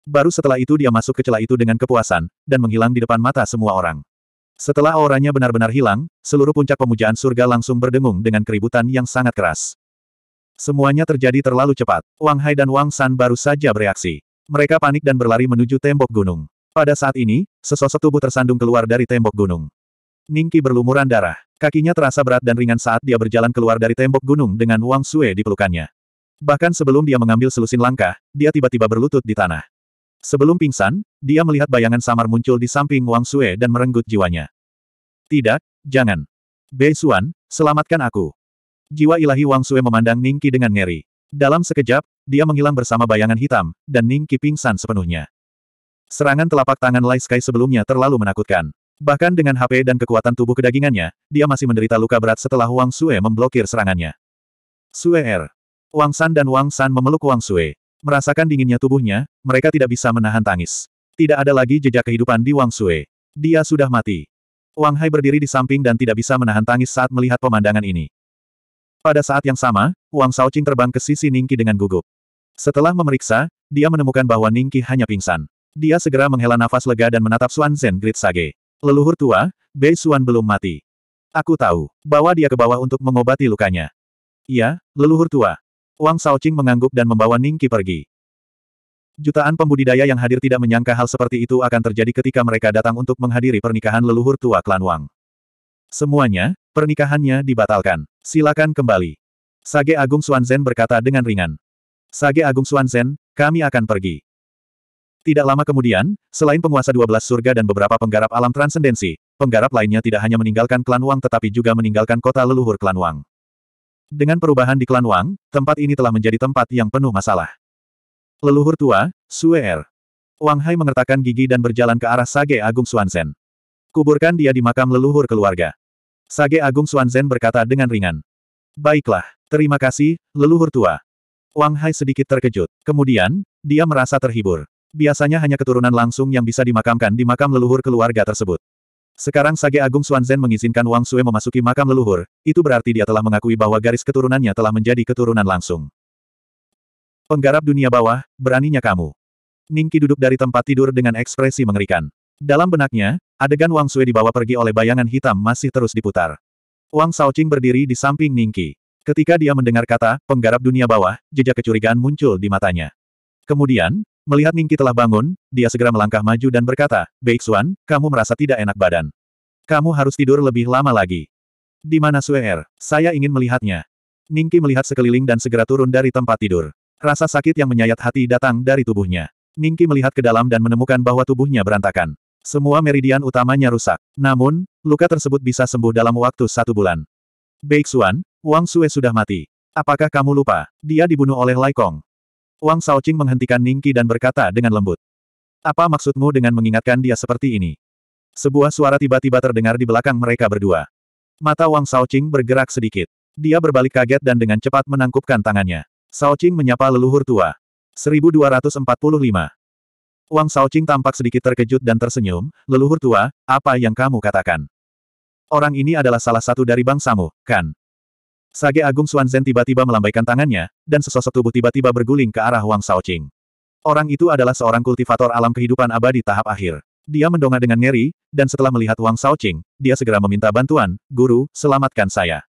Baru setelah itu dia masuk ke celah itu dengan kepuasan, dan menghilang di depan mata semua orang. Setelah auranya benar-benar hilang, seluruh puncak pemujaan surga langsung berdengung dengan keributan yang sangat keras. Semuanya terjadi terlalu cepat. Wang Hai dan Wang San baru saja bereaksi. Mereka panik dan berlari menuju tembok gunung. Pada saat ini, sesosok tubuh tersandung keluar dari tembok gunung. Ningki berlumuran darah. Kakinya terasa berat dan ringan saat dia berjalan keluar dari tembok gunung dengan Wang Sue di pelukannya. Bahkan sebelum dia mengambil selusin langkah, dia tiba-tiba berlutut di tanah. Sebelum pingsan, dia melihat bayangan samar muncul di samping Wang Sue dan merenggut jiwanya. Tidak, jangan. Bei Xuan, selamatkan aku. Jiwa ilahi Wang Sue memandang Ningki dengan ngeri. Dalam sekejap, dia menghilang bersama bayangan hitam, dan Ningki pingsan sepenuhnya. Serangan telapak tangan Lai Sky sebelumnya terlalu menakutkan. Bahkan dengan HP dan kekuatan tubuh kedagingannya, dia masih menderita luka berat setelah Wang Sue memblokir serangannya. Sue Er. Wang San dan Wang San memeluk Wang Sue. Merasakan dinginnya tubuhnya, mereka tidak bisa menahan tangis. Tidak ada lagi jejak kehidupan di Wang Sue. Dia sudah mati. Wang Hai berdiri di samping dan tidak bisa menahan tangis saat melihat pemandangan ini. Pada saat yang sama, Wang Shaoqing terbang ke sisi Ningki dengan gugup. Setelah memeriksa, dia menemukan bahwa Ningki hanya pingsan. Dia segera menghela nafas lega dan menatap Suan Zhen Grit Sage. Leluhur tua, Bei Suan belum mati. Aku tahu, bawa dia ke bawah untuk mengobati lukanya. Iya, leluhur tua. Wang Shaoqing mengangguk dan membawa Ning Qi pergi. Jutaan pembudidaya yang hadir tidak menyangka hal seperti itu akan terjadi ketika mereka datang untuk menghadiri pernikahan leluhur tua klan Wang. Semuanya, pernikahannya dibatalkan. Silakan kembali. Sage Agung Suanzen berkata dengan ringan. Sage Agung Suanzen, kami akan pergi. Tidak lama kemudian, selain penguasa 12 surga dan beberapa penggarap alam transendensi, penggarap lainnya tidak hanya meninggalkan klan Wang tetapi juga meninggalkan kota leluhur klan Wang. Dengan perubahan di klan Wang, tempat ini telah menjadi tempat yang penuh masalah. Leluhur tua, Suer. Er. Wang Hai mengertakkan gigi dan berjalan ke arah Sage Agung Suanzen. Kuburkan dia di makam leluhur keluarga. Sage Agung Suanzen berkata dengan ringan. Baiklah, terima kasih, leluhur tua. Wang Hai sedikit terkejut. Kemudian, dia merasa terhibur. Biasanya hanya keturunan langsung yang bisa dimakamkan di makam leluhur keluarga tersebut. Sekarang Sage Agung Suanzen mengizinkan Wang Sue memasuki makam leluhur, itu berarti dia telah mengakui bahwa garis keturunannya telah menjadi keturunan langsung. Penggarap dunia bawah, beraninya kamu. Ningki duduk dari tempat tidur dengan ekspresi mengerikan. Dalam benaknya, adegan Wang Sue dibawa pergi oleh bayangan hitam masih terus diputar. Wang Shaoqing berdiri di samping Ningki. Ketika dia mendengar kata, penggarap dunia bawah, jejak kecurigaan muncul di matanya. Kemudian, Melihat Ningki telah bangun, dia segera melangkah maju dan berkata, Beiksuan, kamu merasa tidak enak badan. Kamu harus tidur lebih lama lagi. Di mana Suer? Er? Saya ingin melihatnya. Ningki melihat sekeliling dan segera turun dari tempat tidur. Rasa sakit yang menyayat hati datang dari tubuhnya. Ningki melihat ke dalam dan menemukan bahwa tubuhnya berantakan. Semua meridian utamanya rusak. Namun, luka tersebut bisa sembuh dalam waktu satu bulan. Beiksuan, Wang Sue sudah mati. Apakah kamu lupa? Dia dibunuh oleh Lai Kong. Wang Shaoqing menghentikan Ningki dan berkata dengan lembut. Apa maksudmu dengan mengingatkan dia seperti ini? Sebuah suara tiba-tiba terdengar di belakang mereka berdua. Mata Wang Shaoqing bergerak sedikit. Dia berbalik kaget dan dengan cepat menangkupkan tangannya. Shaoqing menyapa leluhur tua. 1245. Wang Shaoqing tampak sedikit terkejut dan tersenyum, leluhur tua, apa yang kamu katakan? Orang ini adalah salah satu dari bangsamu, kan? Sage Agung Xuanzhen tiba-tiba melambaikan tangannya, dan sesosok tubuh tiba-tiba berguling ke arah Wang Shaoqing. Orang itu adalah seorang kultivator alam kehidupan abadi tahap akhir. Dia mendongak dengan ngeri, dan setelah melihat Wang Shaoqing, dia segera meminta bantuan, Guru, selamatkan saya.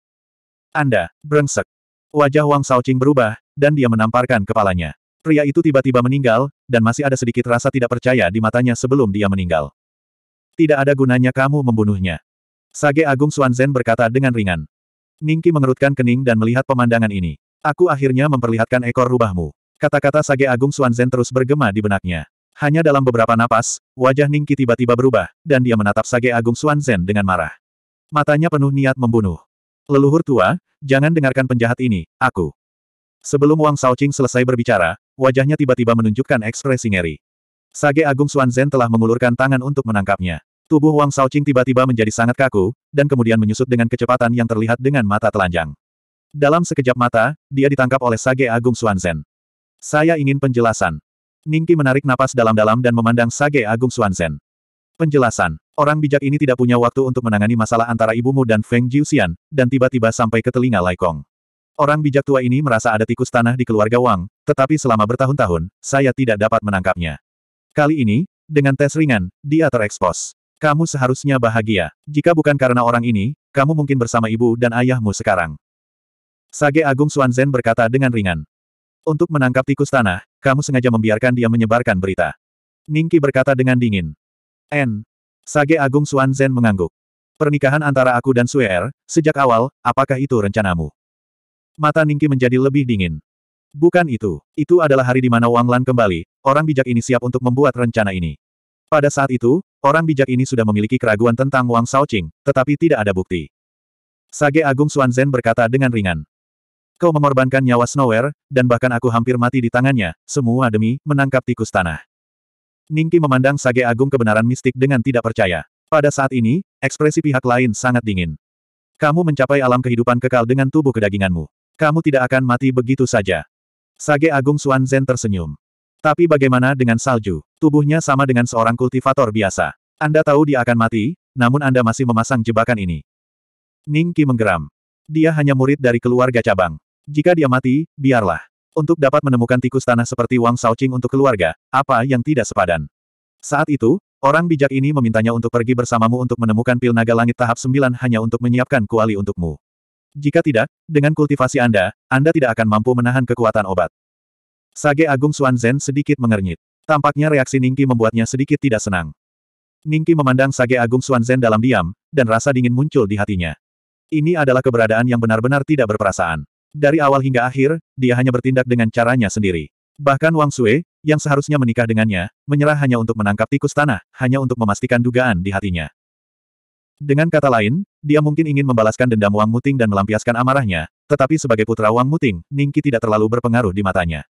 Anda, brengsek. Wajah Wang Shaoqing berubah, dan dia menamparkan kepalanya. Pria itu tiba-tiba meninggal, dan masih ada sedikit rasa tidak percaya di matanya sebelum dia meninggal. Tidak ada gunanya kamu membunuhnya. Sage Agung Xuanzhen berkata dengan ringan. Ningki mengerutkan kening dan melihat pemandangan ini. Aku akhirnya memperlihatkan ekor rubahmu. Kata-kata Sage Agung Zen terus bergema di benaknya. Hanya dalam beberapa napas, wajah Ningki tiba-tiba berubah, dan dia menatap Sage Agung Zen dengan marah. Matanya penuh niat membunuh. Leluhur tua, jangan dengarkan penjahat ini, aku. Sebelum Wang Shaoqing selesai berbicara, wajahnya tiba-tiba menunjukkan ekspresi ngeri. Sage Agung Zen telah mengulurkan tangan untuk menangkapnya. Tubuh Wang Shaoqing tiba-tiba menjadi sangat kaku, dan kemudian menyusut dengan kecepatan yang terlihat dengan mata telanjang. Dalam sekejap mata, dia ditangkap oleh Sage Agung Xuanzhen. Saya ingin penjelasan. Ningki menarik napas dalam-dalam dan memandang Sage Agung Xuanzhen. Penjelasan. Orang bijak ini tidak punya waktu untuk menangani masalah antara ibumu dan Feng Jiuxian, dan tiba-tiba sampai ke telinga Laikong. Orang bijak tua ini merasa ada tikus tanah di keluarga Wang, tetapi selama bertahun-tahun, saya tidak dapat menangkapnya. Kali ini, dengan tes ringan, dia terekspos. Kamu seharusnya bahagia. Jika bukan karena orang ini, kamu mungkin bersama ibu dan ayahmu sekarang. Sage Agung Suanzen berkata dengan ringan. Untuk menangkap tikus tanah, kamu sengaja membiarkan dia menyebarkan berita. Ningki berkata dengan dingin. N. Sage Agung Suanzen mengangguk. Pernikahan antara aku dan Suer, er, sejak awal, apakah itu rencanamu? Mata Ningki menjadi lebih dingin. Bukan itu. Itu adalah hari di mana Wang Lan kembali, orang bijak ini siap untuk membuat rencana ini. Pada saat itu, Orang bijak ini sudah memiliki keraguan tentang Wang Shaoqing, tetapi tidak ada bukti. Sage Agung Zhen berkata dengan ringan. Kau mengorbankan nyawa Snower, dan bahkan aku hampir mati di tangannya, semua demi menangkap tikus tanah. Ningki memandang Sage Agung kebenaran mistik dengan tidak percaya. Pada saat ini, ekspresi pihak lain sangat dingin. Kamu mencapai alam kehidupan kekal dengan tubuh kedaginganmu. Kamu tidak akan mati begitu saja. Sage Agung Zhen tersenyum. Tapi bagaimana dengan salju? Tubuhnya sama dengan seorang kultivator biasa. Anda tahu dia akan mati, namun Anda masih memasang jebakan ini. Ning Qi menggeram. Dia hanya murid dari keluarga cabang. Jika dia mati, biarlah. Untuk dapat menemukan tikus tanah seperti Wang Shaoqing untuk keluarga, apa yang tidak sepadan. Saat itu, orang bijak ini memintanya untuk pergi bersamamu untuk menemukan pil naga langit tahap 9 hanya untuk menyiapkan kuali untukmu. Jika tidak, dengan kultivasi Anda, Anda tidak akan mampu menahan kekuatan obat. Sage Agung Zhen sedikit mengernyit. Tampaknya reaksi Ningki membuatnya sedikit tidak senang. Ningki memandang Sage Agung Zhen dalam diam, dan rasa dingin muncul di hatinya. Ini adalah keberadaan yang benar-benar tidak berperasaan. Dari awal hingga akhir, dia hanya bertindak dengan caranya sendiri. Bahkan Wang Sui, yang seharusnya menikah dengannya, menyerah hanya untuk menangkap tikus tanah, hanya untuk memastikan dugaan di hatinya. Dengan kata lain, dia mungkin ingin membalaskan dendam Wang Muting dan melampiaskan amarahnya, tetapi sebagai putra Wang Muting, Ningki tidak terlalu berpengaruh di matanya.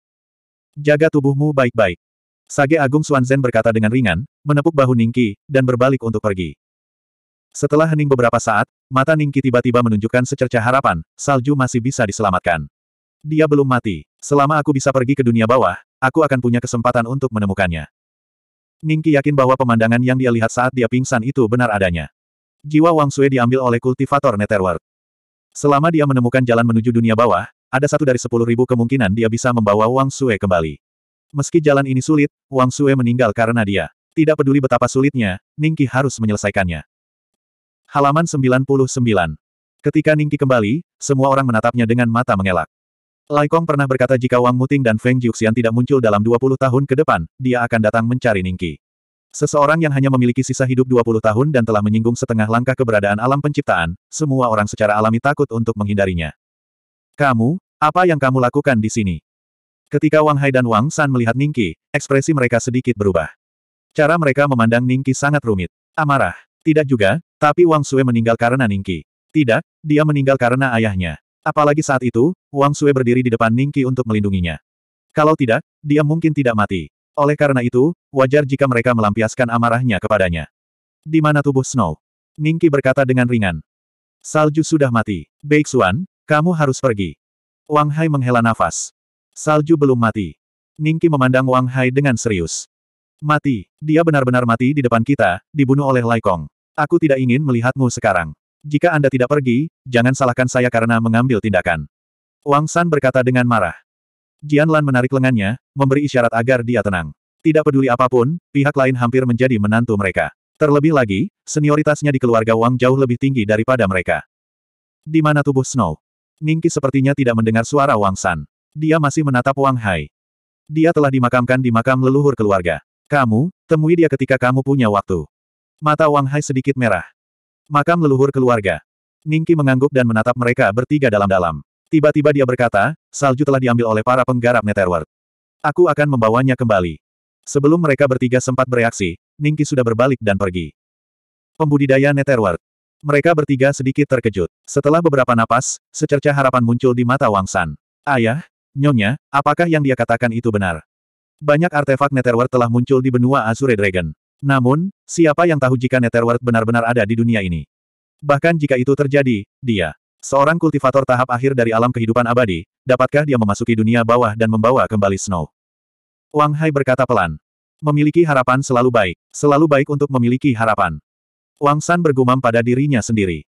Jaga tubuhmu baik-baik. Sage Agung Suanzen berkata dengan ringan, menepuk bahu Ningki, dan berbalik untuk pergi. Setelah hening beberapa saat, mata Ningki tiba-tiba menunjukkan secerca harapan, salju masih bisa diselamatkan. Dia belum mati. Selama aku bisa pergi ke dunia bawah, aku akan punya kesempatan untuk menemukannya. Ningki yakin bahwa pemandangan yang dia lihat saat dia pingsan itu benar adanya. Jiwa Wang Sui diambil oleh kultivator Netherworld. Selama dia menemukan jalan menuju dunia bawah, ada satu dari sepuluh ribu kemungkinan dia bisa membawa Wang Sue kembali. Meski jalan ini sulit, Wang Sue meninggal karena dia. Tidak peduli betapa sulitnya, Ningki harus menyelesaikannya. Halaman 99. Ketika Ningki kembali, semua orang menatapnya dengan mata mengelak. Kong pernah berkata jika Wang Muting dan Feng Jiuxian tidak muncul dalam 20 tahun ke depan, dia akan datang mencari Ningki. Seseorang yang hanya memiliki sisa hidup 20 tahun dan telah menyinggung setengah langkah keberadaan alam penciptaan, semua orang secara alami takut untuk menghindarinya. Kamu, apa yang kamu lakukan di sini? Ketika Wang Hai dan Wang San melihat Ningki, ekspresi mereka sedikit berubah. Cara mereka memandang Ningki sangat rumit. Amarah. Tidak juga, tapi Wang Sue meninggal karena Ningki. Tidak, dia meninggal karena ayahnya. Apalagi saat itu, Wang Sue berdiri di depan Ningki untuk melindunginya. Kalau tidak, dia mungkin tidak mati. Oleh karena itu, wajar jika mereka melampiaskan amarahnya kepadanya. Di mana tubuh Snow? Ningki berkata dengan ringan. Salju sudah mati. Baik Xuan, kamu harus pergi. Wang Hai menghela nafas. Salju belum mati. Ningki memandang Wang Hai dengan serius. Mati. Dia benar-benar mati di depan kita, dibunuh oleh Lai Kong. Aku tidak ingin melihatmu sekarang. Jika Anda tidak pergi, jangan salahkan saya karena mengambil tindakan. Wang San berkata dengan marah. Jian Lan menarik lengannya, memberi isyarat agar dia tenang. Tidak peduli apapun, pihak lain hampir menjadi menantu mereka. Terlebih lagi, senioritasnya di keluarga Wang jauh lebih tinggi daripada mereka. Di mana tubuh Snow? Ningki sepertinya tidak mendengar suara Wang San. Dia masih menatap Wang Hai. Dia telah dimakamkan di makam leluhur keluarga. Kamu, temui dia ketika kamu punya waktu. Mata Wang Hai sedikit merah. Makam leluhur keluarga. Ningki mengangguk dan menatap mereka bertiga dalam-dalam. Tiba-tiba dia berkata, salju telah diambil oleh para penggarap Netherworld. Aku akan membawanya kembali. Sebelum mereka bertiga sempat bereaksi, Ningki sudah berbalik dan pergi. Pembudidaya Netherworld. Mereka bertiga sedikit terkejut. Setelah beberapa napas, secerca harapan muncul di mata Wang San. Ayah, Nyonya, apakah yang dia katakan itu benar? Banyak artefak Netherworld telah muncul di benua Azure Dragon. Namun, siapa yang tahu jika Netherworld benar-benar ada di dunia ini? Bahkan jika itu terjadi, dia, seorang kultivator tahap akhir dari alam kehidupan abadi, dapatkah dia memasuki dunia bawah dan membawa kembali Snow? Wang Hai berkata pelan. Memiliki harapan selalu baik, selalu baik untuk memiliki harapan. Wang San bergumam pada dirinya sendiri.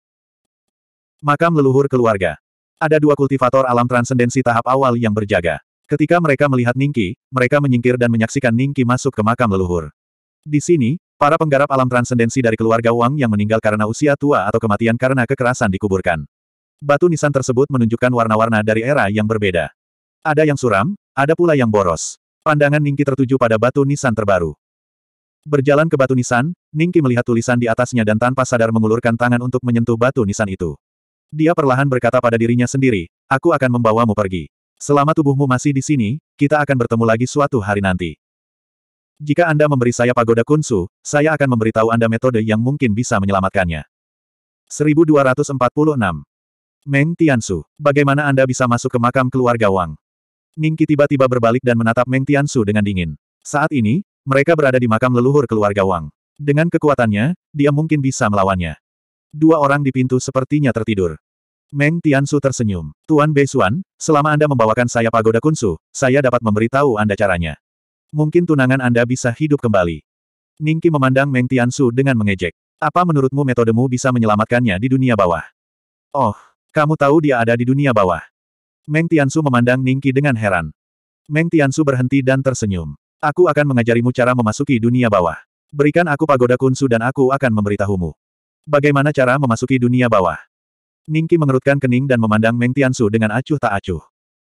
Makam leluhur keluarga. Ada dua kultivator alam transendensi tahap awal yang berjaga. Ketika mereka melihat Ningki, mereka menyingkir dan menyaksikan Ningki masuk ke makam leluhur. Di sini, para penggarap alam transendensi dari keluarga Wang yang meninggal karena usia tua atau kematian karena kekerasan dikuburkan. Batu nisan tersebut menunjukkan warna-warna dari era yang berbeda. Ada yang suram, ada pula yang boros. Pandangan Ningki tertuju pada batu nisan terbaru. Berjalan ke batu nisan, Ningki melihat tulisan di atasnya dan tanpa sadar mengulurkan tangan untuk menyentuh batu nisan itu. Dia perlahan berkata pada dirinya sendiri, aku akan membawamu pergi. Selama tubuhmu masih di sini, kita akan bertemu lagi suatu hari nanti. Jika Anda memberi saya pagoda kunsu, saya akan memberitahu Anda metode yang mungkin bisa menyelamatkannya. 1246. Meng Tiansu, bagaimana Anda bisa masuk ke makam keluarga Wang? Ningki tiba-tiba berbalik dan menatap Meng Tiansu dengan dingin. Saat ini, mereka berada di makam leluhur keluarga Wang. Dengan kekuatannya, dia mungkin bisa melawannya. Dua orang di pintu sepertinya tertidur. Meng Tiansu tersenyum. Tuan Beisuan, selama Anda membawakan saya pagoda kunsu, saya dapat memberitahu Anda caranya. Mungkin tunangan Anda bisa hidup kembali. Ningki memandang Meng Tiansu dengan mengejek. Apa menurutmu metodemu bisa menyelamatkannya di dunia bawah? Oh, kamu tahu dia ada di dunia bawah. Meng Tiansu memandang Ningki dengan heran. Meng Tiansu berhenti dan tersenyum. Aku akan mengajarimu cara memasuki dunia bawah. Berikan aku pagoda kunsu dan aku akan memberitahumu. Bagaimana cara memasuki dunia bawah? Ningki mengerutkan kening dan memandang Meng Tiansu dengan acuh tak acuh.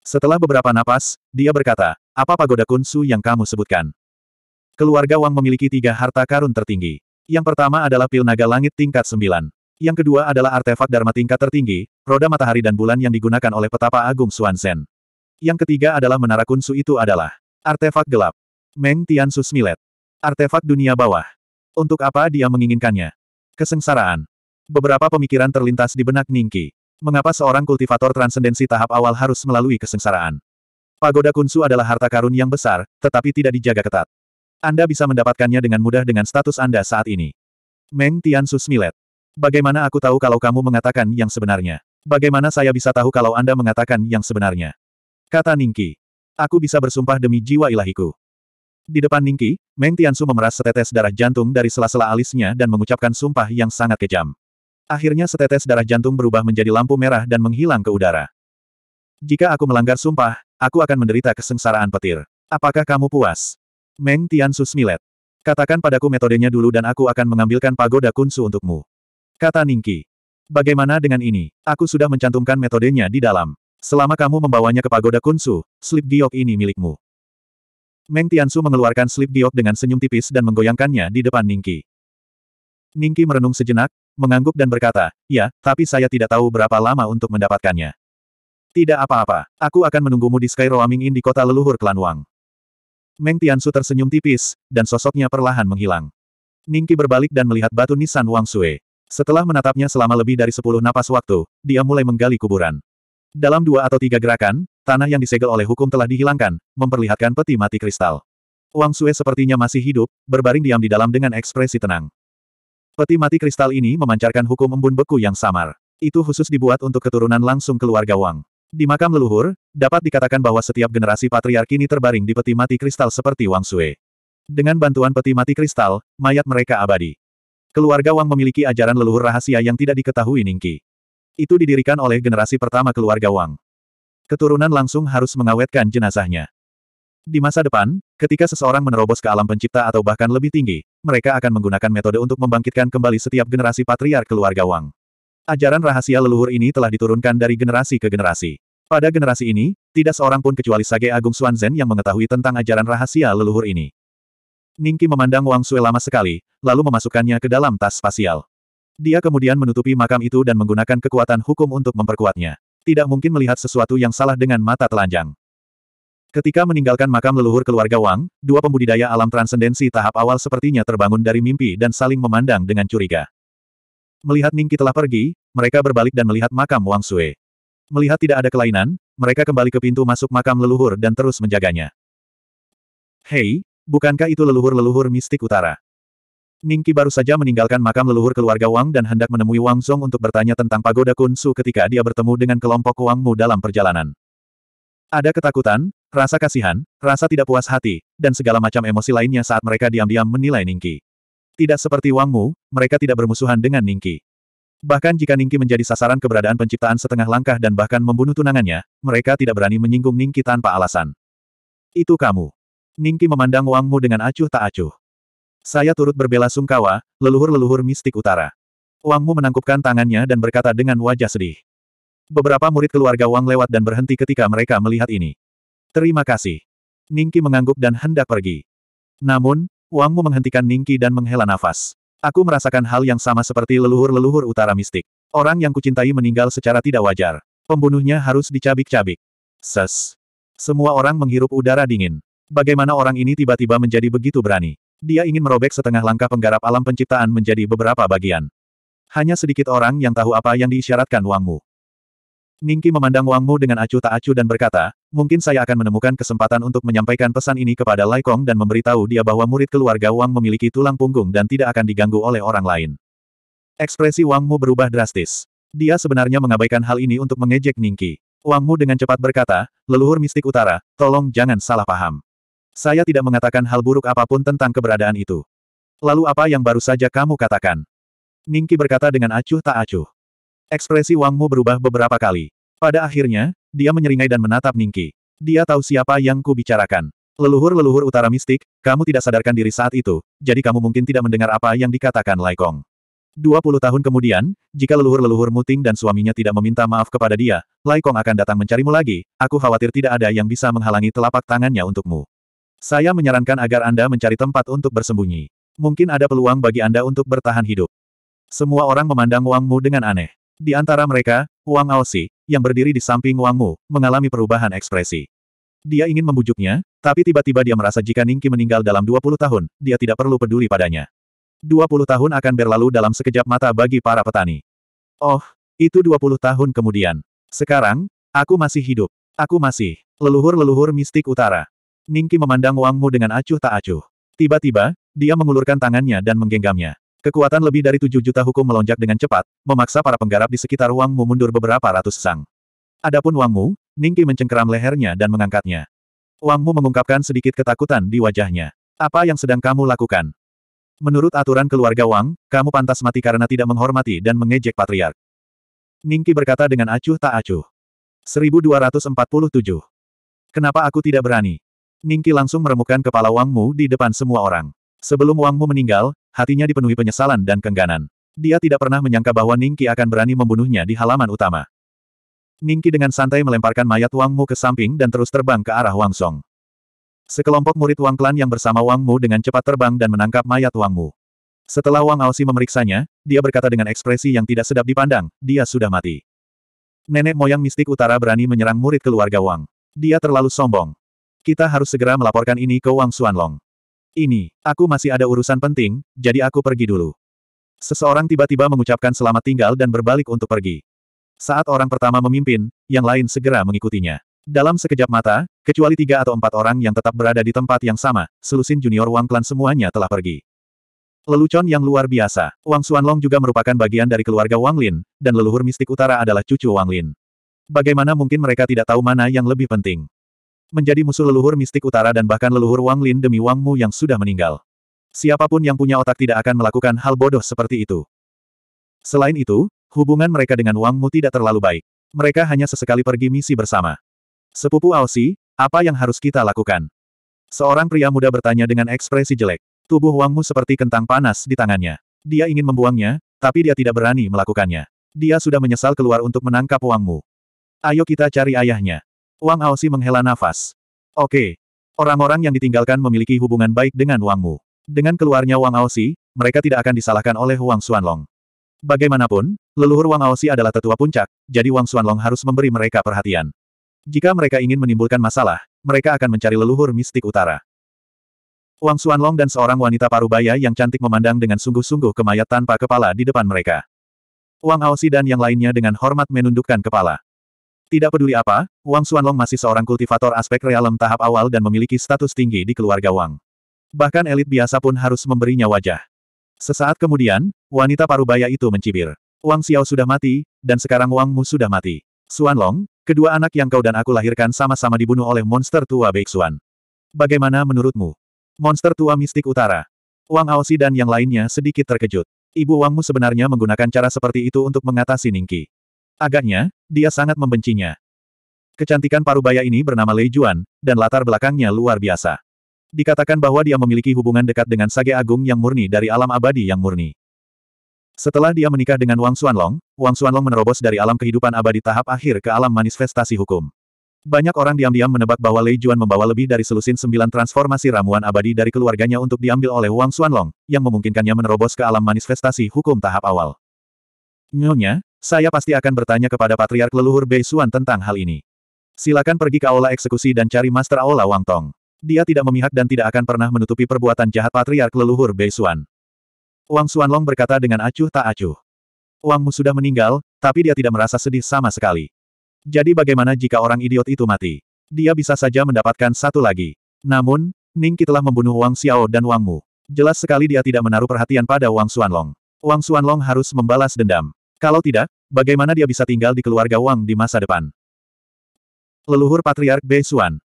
Setelah beberapa napas, dia berkata, apa pagoda kunsu yang kamu sebutkan? Keluarga Wang memiliki tiga harta karun tertinggi. Yang pertama adalah pil naga langit tingkat sembilan. Yang kedua adalah artefak Dharma tingkat tertinggi, roda matahari dan bulan yang digunakan oleh petapa agung Xuanzhen. Yang ketiga adalah menara kunsu itu adalah artefak gelap. Meng Tiansus Milet. Artefak dunia bawah. Untuk apa dia menginginkannya? Kesengsaraan. Beberapa pemikiran terlintas di benak Ningki. Mengapa seorang kultivator transendensi tahap awal harus melalui kesengsaraan? Pagoda Kunsu adalah harta karun yang besar, tetapi tidak dijaga ketat. Anda bisa mendapatkannya dengan mudah dengan status Anda saat ini. Meng Tiansus Milet. Bagaimana aku tahu kalau kamu mengatakan yang sebenarnya? Bagaimana saya bisa tahu kalau Anda mengatakan yang sebenarnya? Kata Ningki. Aku bisa bersumpah demi jiwa ilahiku. Di depan Ningki, Meng Tiansu memeras setetes darah jantung dari sela-sela alisnya dan mengucapkan sumpah yang sangat kejam. Akhirnya setetes darah jantung berubah menjadi lampu merah dan menghilang ke udara. Jika aku melanggar sumpah, aku akan menderita kesengsaraan petir. Apakah kamu puas? Meng Tiansu smilet. Katakan padaku metodenya dulu dan aku akan mengambilkan pagoda kunsu untukmu. Kata Ningki. Bagaimana dengan ini? Aku sudah mencantumkan metodenya di dalam. Selama kamu membawanya ke pagoda kunsu, slip giok ini milikmu. Meng Tiansu mengeluarkan slip diok dengan senyum tipis dan menggoyangkannya di depan Ningki. Ningki merenung sejenak, mengangguk dan berkata, ya, tapi saya tidak tahu berapa lama untuk mendapatkannya. Tidak apa-apa, aku akan menunggumu di Sky Roaming Inn di kota leluhur klan Wang. Meng Tiansu tersenyum tipis, dan sosoknya perlahan menghilang. Ningki berbalik dan melihat batu nisan Wang Sue. Setelah menatapnya selama lebih dari sepuluh napas waktu, dia mulai menggali kuburan. Dalam dua atau tiga gerakan, Tanah yang disegel oleh hukum telah dihilangkan, memperlihatkan peti mati kristal. Wang Sue sepertinya masih hidup, berbaring diam di dalam dengan ekspresi tenang. Peti mati kristal ini memancarkan hukum embun beku yang samar. Itu khusus dibuat untuk keturunan langsung keluarga Wang. Di makam leluhur, dapat dikatakan bahwa setiap generasi patriark ini terbaring di peti mati kristal seperti Wang Sue. Dengan bantuan peti mati kristal, mayat mereka abadi. Keluarga Wang memiliki ajaran leluhur rahasia yang tidak diketahui Ningki. Itu didirikan oleh generasi pertama keluarga Wang keturunan langsung harus mengawetkan jenazahnya. Di masa depan, ketika seseorang menerobos ke alam pencipta atau bahkan lebih tinggi, mereka akan menggunakan metode untuk membangkitkan kembali setiap generasi patriark keluarga Wang. Ajaran rahasia leluhur ini telah diturunkan dari generasi ke generasi. Pada generasi ini, tidak seorang pun kecuali Sage Agung Xuanzen yang mengetahui tentang ajaran rahasia leluhur ini. Ningki memandang Wang Suelama lama sekali, lalu memasukkannya ke dalam tas spasial. Dia kemudian menutupi makam itu dan menggunakan kekuatan hukum untuk memperkuatnya. Tidak mungkin melihat sesuatu yang salah dengan mata telanjang. Ketika meninggalkan makam leluhur keluarga Wang, dua pembudidaya alam transendensi tahap awal sepertinya terbangun dari mimpi dan saling memandang dengan curiga. Melihat Ningki telah pergi, mereka berbalik dan melihat makam Wang Sue. Melihat tidak ada kelainan, mereka kembali ke pintu masuk makam leluhur dan terus menjaganya. Hei, bukankah itu leluhur-leluhur mistik utara? Ningki baru saja meninggalkan makam leluhur keluarga Wang dan hendak menemui Wang Song untuk bertanya tentang pagoda Kunsu ketika dia bertemu dengan kelompok Wang Mu dalam perjalanan. Ada ketakutan, rasa kasihan, rasa tidak puas hati, dan segala macam emosi lainnya saat mereka diam-diam menilai Ningki. Tidak seperti Wang Mu, mereka tidak bermusuhan dengan Ningki. Bahkan jika Ningki menjadi sasaran keberadaan penciptaan setengah langkah dan bahkan membunuh tunangannya, mereka tidak berani menyinggung Ningki tanpa alasan. Itu kamu. Ningki memandang Wang Mu dengan acuh tak acuh. Saya turut berbela sungkawa, leluhur-leluhur mistik utara. Wang Mu menangkupkan tangannya dan berkata dengan wajah sedih. Beberapa murid keluarga Wang lewat dan berhenti ketika mereka melihat ini. Terima kasih. Ningki mengangguk dan hendak pergi. Namun, Wang Mu menghentikan Ningki dan menghela nafas. Aku merasakan hal yang sama seperti leluhur-leluhur utara mistik. Orang yang kucintai meninggal secara tidak wajar. Pembunuhnya harus dicabik-cabik. Ses. Semua orang menghirup udara dingin. Bagaimana orang ini tiba-tiba menjadi begitu berani? Dia ingin merobek setengah langkah penggarap alam penciptaan menjadi beberapa bagian. Hanya sedikit orang yang tahu apa yang diisyaratkan Wang Mu. Ningki memandang Wang Mu dengan acuh tak acuh dan berkata, mungkin saya akan menemukan kesempatan untuk menyampaikan pesan ini kepada Lai Kong dan memberitahu dia bahwa murid keluarga Wang memiliki tulang punggung dan tidak akan diganggu oleh orang lain. Ekspresi Wang Mu berubah drastis. Dia sebenarnya mengabaikan hal ini untuk mengejek Ningki. Wang Mu dengan cepat berkata, leluhur mistik utara, tolong jangan salah paham. Saya tidak mengatakan hal buruk apapun tentang keberadaan itu. Lalu apa yang baru saja kamu katakan? Ningki berkata dengan acuh tak acuh. Ekspresi Wangmu berubah beberapa kali. Pada akhirnya, dia menyeringai dan menatap Ningki. Dia tahu siapa yang kubicarakan. Leluhur-leluhur utara mistik, kamu tidak sadarkan diri saat itu, jadi kamu mungkin tidak mendengar apa yang dikatakan Laikong. Dua puluh tahun kemudian, jika leluhur-leluhur Muting dan suaminya tidak meminta maaf kepada dia, Lai Kong akan datang mencarimu lagi, aku khawatir tidak ada yang bisa menghalangi telapak tangannya untukmu. Saya menyarankan agar Anda mencari tempat untuk bersembunyi. Mungkin ada peluang bagi Anda untuk bertahan hidup. Semua orang memandang Wang Mu dengan aneh. Di antara mereka, Wang Aosi, yang berdiri di samping Wang Mu, mengalami perubahan ekspresi. Dia ingin membujuknya, tapi tiba-tiba dia merasa jika Ningki meninggal dalam 20 tahun, dia tidak perlu peduli padanya. 20 tahun akan berlalu dalam sekejap mata bagi para petani. Oh, itu 20 tahun kemudian. Sekarang, aku masih hidup. Aku masih leluhur-leluhur mistik utara. Ningki memandang Wang Mu dengan acuh tak acuh. Tiba-tiba, dia mengulurkan tangannya dan menggenggamnya. Kekuatan lebih dari tujuh juta hukum melonjak dengan cepat, memaksa para penggarap di sekitar Wang Mu mundur beberapa ratus sang. Adapun Wang Mu, Ningki mencengkeram lehernya dan mengangkatnya. Wang Mu mengungkapkan sedikit ketakutan di wajahnya. Apa yang sedang kamu lakukan? Menurut aturan keluarga Wang, kamu pantas mati karena tidak menghormati dan mengejek patriark. Ningki berkata dengan acuh tak acuh. 1247. Kenapa aku tidak berani? Ningki langsung meremukkan kepala Wang Mu di depan semua orang. Sebelum Wang Mu meninggal, hatinya dipenuhi penyesalan dan kengganan. Dia tidak pernah menyangka bahwa Ningki akan berani membunuhnya di halaman utama. Ningki dengan santai melemparkan mayat Wang Mu ke samping dan terus terbang ke arah Wang Song. Sekelompok murid Wang Klan yang bersama Wang Mu dengan cepat terbang dan menangkap mayat Wang Mu. Setelah Wang Aosi memeriksanya, dia berkata dengan ekspresi yang tidak sedap dipandang, dia sudah mati. Nenek moyang mistik utara berani menyerang murid keluarga Wang. Dia terlalu sombong. Kita harus segera melaporkan ini ke Wang Xuanlong. Ini, aku masih ada urusan penting, jadi aku pergi dulu. Seseorang tiba-tiba mengucapkan selamat tinggal dan berbalik untuk pergi. Saat orang pertama memimpin, yang lain segera mengikutinya. Dalam sekejap mata, kecuali tiga atau empat orang yang tetap berada di tempat yang sama, selusin junior Wang Klan semuanya telah pergi. Lelucon yang luar biasa, Wang Xuanlong juga merupakan bagian dari keluarga Wang Lin, dan leluhur mistik utara adalah cucu Wang Lin. Bagaimana mungkin mereka tidak tahu mana yang lebih penting? menjadi musuh leluhur mistik utara dan bahkan leluhur Wang Lin demi Wang Mu yang sudah meninggal. Siapapun yang punya otak tidak akan melakukan hal bodoh seperti itu. Selain itu, hubungan mereka dengan Wang Mu tidak terlalu baik. Mereka hanya sesekali pergi misi bersama. Sepupu Aosi, apa yang harus kita lakukan? Seorang pria muda bertanya dengan ekspresi jelek. Tubuh Wang Mu seperti kentang panas di tangannya. Dia ingin membuangnya, tapi dia tidak berani melakukannya. Dia sudah menyesal keluar untuk menangkap Wang Mu. Ayo kita cari ayahnya. Wang Aosi menghela nafas. Oke. Orang-orang yang ditinggalkan memiliki hubungan baik dengan Wang Mu. Dengan keluarnya Wang Aosi, mereka tidak akan disalahkan oleh Wang Xuanlong. Bagaimanapun, leluhur Wang Aosi adalah tetua puncak, jadi Wang Xuanlong harus memberi mereka perhatian. Jika mereka ingin menimbulkan masalah, mereka akan mencari leluhur mistik utara. Wang Xuanlong dan seorang wanita parubaya yang cantik memandang dengan sungguh-sungguh ke mayat tanpa kepala di depan mereka. Wang Aosi dan yang lainnya dengan hormat menundukkan kepala. Tidak peduli apa, Wang Xuanlong masih seorang kultivator aspek realem tahap awal dan memiliki status tinggi di keluarga Wang. Bahkan elit biasa pun harus memberinya wajah. Sesaat kemudian, wanita parubaya itu mencibir. Wang Xiao sudah mati, dan sekarang Wang Mu sudah mati. Xuanlong, kedua anak yang kau dan aku lahirkan sama-sama dibunuh oleh monster tua Beixuan. Bagaimana menurutmu? Monster tua mistik utara. Wang Aosi dan yang lainnya sedikit terkejut. Ibu Wangmu sebenarnya menggunakan cara seperti itu untuk mengatasi Ningki. Agaknya, dia sangat membencinya. Kecantikan parubaya ini bernama Lei Juan, dan latar belakangnya luar biasa. Dikatakan bahwa dia memiliki hubungan dekat dengan Sage Agung yang murni dari alam abadi yang murni. Setelah dia menikah dengan Wang Xuanlong, Wang Xuanlong menerobos dari alam kehidupan abadi tahap akhir ke alam manifestasi hukum. Banyak orang diam-diam menebak bahwa Lei Juan membawa lebih dari selusin sembilan transformasi ramuan abadi dari keluarganya untuk diambil oleh Wang Xuanlong, yang memungkinkannya menerobos ke alam manifestasi hukum tahap awal. Nyonya, saya pasti akan bertanya kepada Patriark Leluhur Bei Xuan tentang hal ini. Silakan pergi ke Aula Eksekusi dan cari Master Aula Wang Tong. Dia tidak memihak dan tidak akan pernah menutupi perbuatan jahat Patriark Leluhur Bei Xuan. Wang Xuanlong berkata dengan acuh tak acuh. Wangmu sudah meninggal, tapi dia tidak merasa sedih sama sekali. Jadi bagaimana jika orang idiot itu mati? Dia bisa saja mendapatkan satu lagi. Namun, Ning Ningki telah membunuh Wang Xiao dan Wang Mu. Jelas sekali dia tidak menaruh perhatian pada Wang Suanlong. Wang Suanlong harus membalas dendam. Kalau tidak, bagaimana dia bisa tinggal di keluarga Wang di masa depan? Leluhur Patriark Bei Xuan.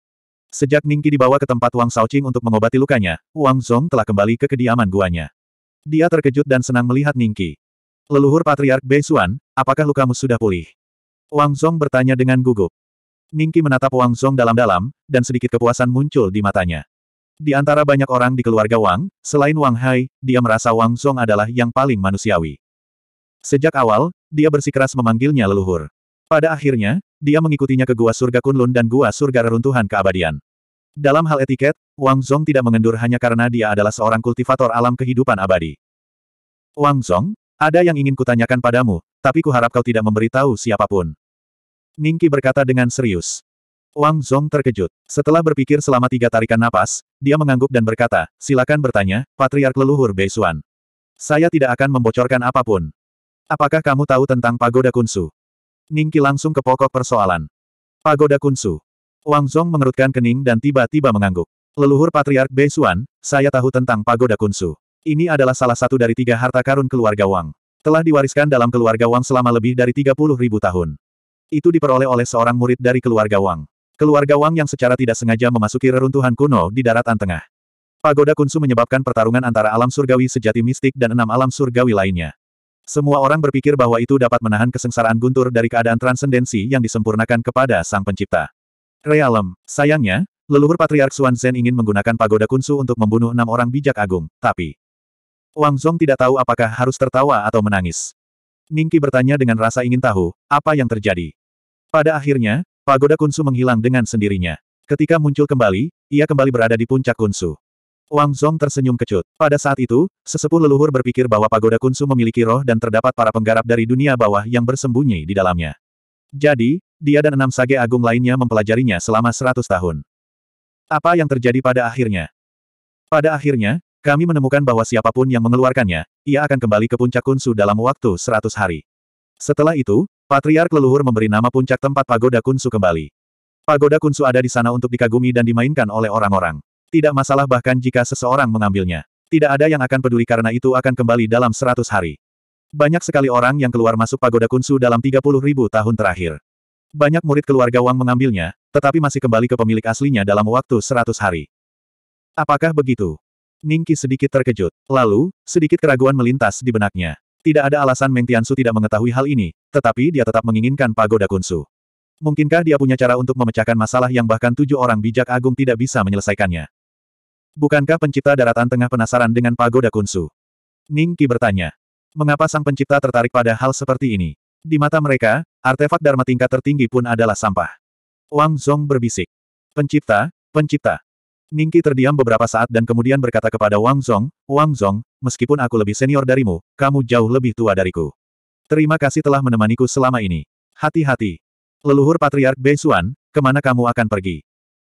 Sejak Ningki dibawa ke tempat Wang Shaoqing untuk mengobati lukanya, Wang Zhong telah kembali ke kediaman guanya. Dia terkejut dan senang melihat Ningki. Leluhur Patriark Bei Xuan, apakah lukamu sudah pulih? Wang Zhong bertanya dengan gugup. Ningki menatap Wang Zhong dalam-dalam, dan sedikit kepuasan muncul di matanya. Di antara banyak orang di keluarga Wang, selain Wang Hai, dia merasa Wang Zhong adalah yang paling manusiawi. Sejak awal, dia bersikeras memanggilnya leluhur. Pada akhirnya, dia mengikutinya ke gua surga Kunlun dan gua surga reruntuhan keabadian. Dalam hal etiket, Wang Zong tidak mengendur hanya karena dia adalah seorang kultivator alam kehidupan abadi. Wang Zong, ada yang ingin kutanyakan padamu, tapi kuharap kau tidak memberitahu siapapun. Ningki berkata dengan serius. Wang Zong terkejut. Setelah berpikir selama tiga tarikan napas, dia mengangguk dan berkata, silakan bertanya, Patriark Leluhur Beisuan. Saya tidak akan membocorkan apapun. Apakah kamu tahu tentang Pagoda Kunsu? Ningki langsung ke pokok persoalan. Pagoda Kunsu. Wang Zhong mengerutkan kening dan tiba-tiba mengangguk. Leluhur Patriark Bei Beisuan, saya tahu tentang Pagoda Kunsu. Ini adalah salah satu dari tiga harta karun keluarga Wang. Telah diwariskan dalam keluarga Wang selama lebih dari 30 ribu tahun. Itu diperoleh oleh seorang murid dari keluarga Wang. Keluarga Wang yang secara tidak sengaja memasuki reruntuhan kuno di daratan tengah. Pagoda Kunsu menyebabkan pertarungan antara alam surgawi sejati mistik dan enam alam surgawi lainnya. Semua orang berpikir bahwa itu dapat menahan kesengsaraan guntur dari keadaan transendensi yang disempurnakan kepada sang pencipta. Realem, sayangnya, leluhur patriark Xuan Zhen ingin menggunakan pagoda kunsu untuk membunuh enam orang bijak agung, tapi... Wang Zhong tidak tahu apakah harus tertawa atau menangis. Ningki bertanya dengan rasa ingin tahu, apa yang terjadi. Pada akhirnya, pagoda kunsu menghilang dengan sendirinya. Ketika muncul kembali, ia kembali berada di puncak kunsu. Wang Zhong tersenyum kecut. Pada saat itu, sesepuh leluhur berpikir bahwa pagoda kunsu memiliki roh dan terdapat para penggarap dari dunia bawah yang bersembunyi di dalamnya. Jadi, dia dan enam sage agung lainnya mempelajarinya selama seratus tahun. Apa yang terjadi pada akhirnya? Pada akhirnya, kami menemukan bahwa siapapun yang mengeluarkannya, ia akan kembali ke puncak kunsu dalam waktu seratus hari. Setelah itu, Patriark leluhur memberi nama puncak tempat pagoda kunsu kembali. Pagoda kunsu ada di sana untuk dikagumi dan dimainkan oleh orang-orang. Tidak masalah bahkan jika seseorang mengambilnya. Tidak ada yang akan peduli karena itu akan kembali dalam seratus hari. Banyak sekali orang yang keluar masuk pagoda kunsu dalam tiga puluh ribu tahun terakhir. Banyak murid keluarga Wang mengambilnya, tetapi masih kembali ke pemilik aslinya dalam waktu seratus hari. Apakah begitu? Ningki sedikit terkejut. Lalu, sedikit keraguan melintas di benaknya. Tidak ada alasan Meng Tiansu tidak mengetahui hal ini, tetapi dia tetap menginginkan pagoda kunsu. Mungkinkah dia punya cara untuk memecahkan masalah yang bahkan tujuh orang bijak agung tidak bisa menyelesaikannya? Bukankah pencipta daratan tengah penasaran dengan pagoda kunsu? Ning Qi bertanya. Mengapa sang pencipta tertarik pada hal seperti ini? Di mata mereka, artefak dharma tingkat tertinggi pun adalah sampah. Wang Zhong berbisik. Pencipta, pencipta. Ning Qi terdiam beberapa saat dan kemudian berkata kepada Wang Zhong, Wang Zhong, meskipun aku lebih senior darimu, kamu jauh lebih tua dariku. Terima kasih telah menemaniku selama ini. Hati-hati, Leluhur Patriark Bei Xuan, kemana kamu akan pergi?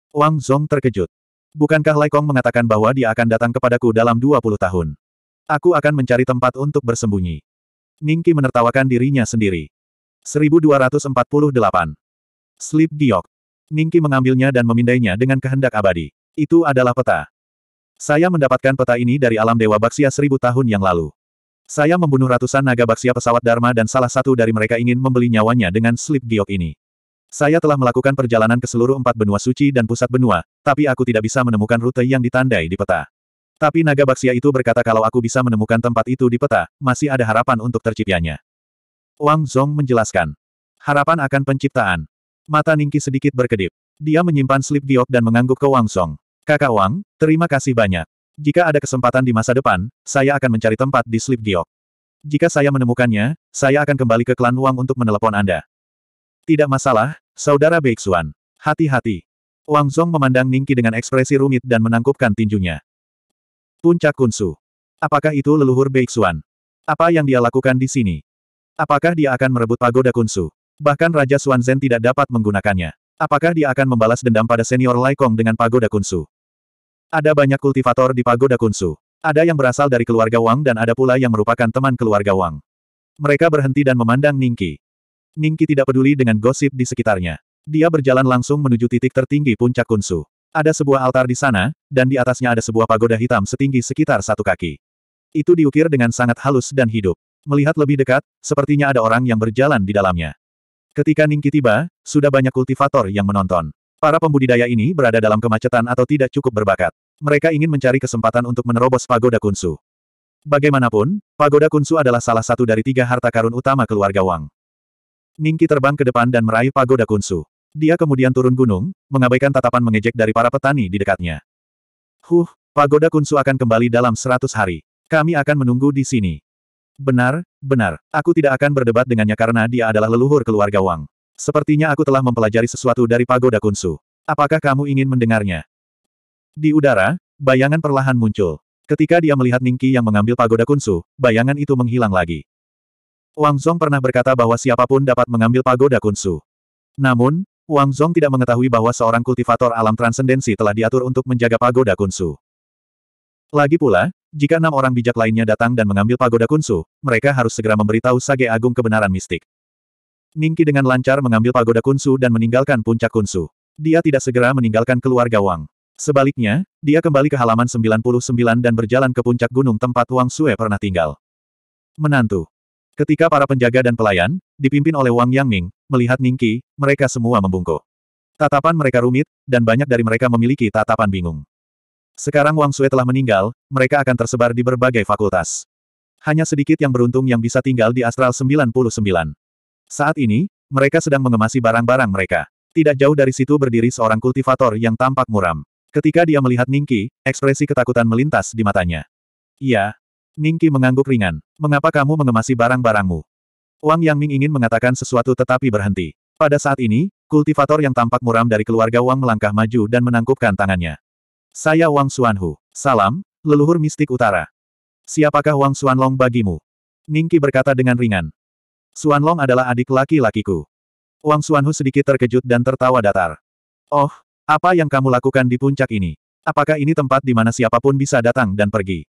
Wang Zhong terkejut. Bukankah Lai Kong mengatakan bahwa dia akan datang kepadaku dalam 20 tahun? Aku akan mencari tempat untuk bersembunyi. Ning Qi menertawakan dirinya sendiri. 1248. Slip Giok. Qi mengambilnya dan memindainya dengan kehendak abadi. Itu adalah peta. Saya mendapatkan peta ini dari alam Dewa Baksia seribu tahun yang lalu. Saya membunuh ratusan naga baksia pesawat Dharma dan salah satu dari mereka ingin membeli nyawanya dengan slip giok ini. Saya telah melakukan perjalanan ke seluruh empat benua suci dan pusat benua, tapi aku tidak bisa menemukan rute yang ditandai di peta. Tapi naga baksia itu berkata kalau aku bisa menemukan tempat itu di peta, masih ada harapan untuk terciptanya. Wang Zhong menjelaskan. Harapan akan penciptaan. Mata Ningki sedikit berkedip. Dia menyimpan slip giok dan mengangguk ke Wang Zhong. Kakak Wang, terima kasih banyak. Jika ada kesempatan di masa depan, saya akan mencari tempat di Sleep Giok. Jika saya menemukannya, saya akan kembali ke klan Wang untuk menelepon Anda. Tidak masalah, Saudara Beixuan. Hati-hati. Wang Zhong memandang Ningki dengan ekspresi rumit dan menangkupkan tinjunya. Puncak Kunsu. Apakah itu leluhur Beixuan? Apa yang dia lakukan di sini? Apakah dia akan merebut pagoda Kunsu? Bahkan Raja Xuanzhen tidak dapat menggunakannya. Apakah dia akan membalas dendam pada senior Lai Kong dengan pagoda Kunsu? Ada banyak kultivator di pagoda Kunsu. Ada yang berasal dari keluarga Wang dan ada pula yang merupakan teman keluarga Wang. Mereka berhenti dan memandang Ningki. Ningki tidak peduli dengan gosip di sekitarnya. Dia berjalan langsung menuju titik tertinggi puncak Kunsu. Ada sebuah altar di sana, dan di atasnya ada sebuah pagoda hitam setinggi sekitar satu kaki. Itu diukir dengan sangat halus dan hidup. Melihat lebih dekat, sepertinya ada orang yang berjalan di dalamnya. Ketika Ningki tiba, sudah banyak kultivator yang menonton. Para pembudidaya ini berada dalam kemacetan atau tidak cukup berbakat. Mereka ingin mencari kesempatan untuk menerobos pagoda Kunsu. Bagaimanapun, pagoda Kunsu adalah salah satu dari tiga harta karun utama keluarga Wang. Ningki terbang ke depan dan meraih pagoda Kunsu. Dia kemudian turun gunung, mengabaikan tatapan mengejek dari para petani di dekatnya. Huh, pagoda Kunsu akan kembali dalam seratus hari. Kami akan menunggu di sini. Benar, benar. Aku tidak akan berdebat dengannya karena dia adalah leluhur keluarga Wang. Sepertinya aku telah mempelajari sesuatu dari pagoda kunsu. Apakah kamu ingin mendengarnya? Di udara, bayangan perlahan muncul. Ketika dia melihat Ningki yang mengambil pagoda kunsu, bayangan itu menghilang lagi. Wang Zhong pernah berkata bahwa siapapun dapat mengambil pagoda kunsu. Namun, Wang Zhong tidak mengetahui bahwa seorang kultivator alam transendensi telah diatur untuk menjaga pagoda kunsu. Lagi pula, jika enam orang bijak lainnya datang dan mengambil pagoda kunsu, mereka harus segera memberitahu Sage Agung kebenaran mistik. Ningki dengan lancar mengambil pagoda kunsu dan meninggalkan puncak kunsu. Dia tidak segera meninggalkan keluarga Wang. Sebaliknya, dia kembali ke halaman 99 dan berjalan ke puncak gunung tempat Wang Sue pernah tinggal. Menantu. Ketika para penjaga dan pelayan, dipimpin oleh Wang Yangming, melihat Ningki, mereka semua membungkuk. Tatapan mereka rumit, dan banyak dari mereka memiliki tatapan bingung. Sekarang Wang Sue telah meninggal, mereka akan tersebar di berbagai fakultas. Hanya sedikit yang beruntung yang bisa tinggal di Astral 99. Saat ini, mereka sedang mengemasi barang-barang mereka. Tidak jauh dari situ berdiri seorang kultivator yang tampak muram. Ketika dia melihat Ningki, ekspresi ketakutan melintas di matanya. Iya. Ningki mengangguk ringan. Mengapa kamu mengemasi barang-barangmu? Wang Yang Ming ingin mengatakan sesuatu tetapi berhenti. Pada saat ini, kultivator yang tampak muram dari keluarga Wang melangkah maju dan menangkupkan tangannya. Saya Wang Suanhu, Salam, leluhur mistik utara. Siapakah Wang Xuanlong bagimu? Ningki berkata dengan ringan. Suanlong adalah adik laki-lakiku. Wang Suanhu sedikit terkejut dan tertawa datar. Oh, apa yang kamu lakukan di puncak ini? Apakah ini tempat di mana siapapun bisa datang dan pergi?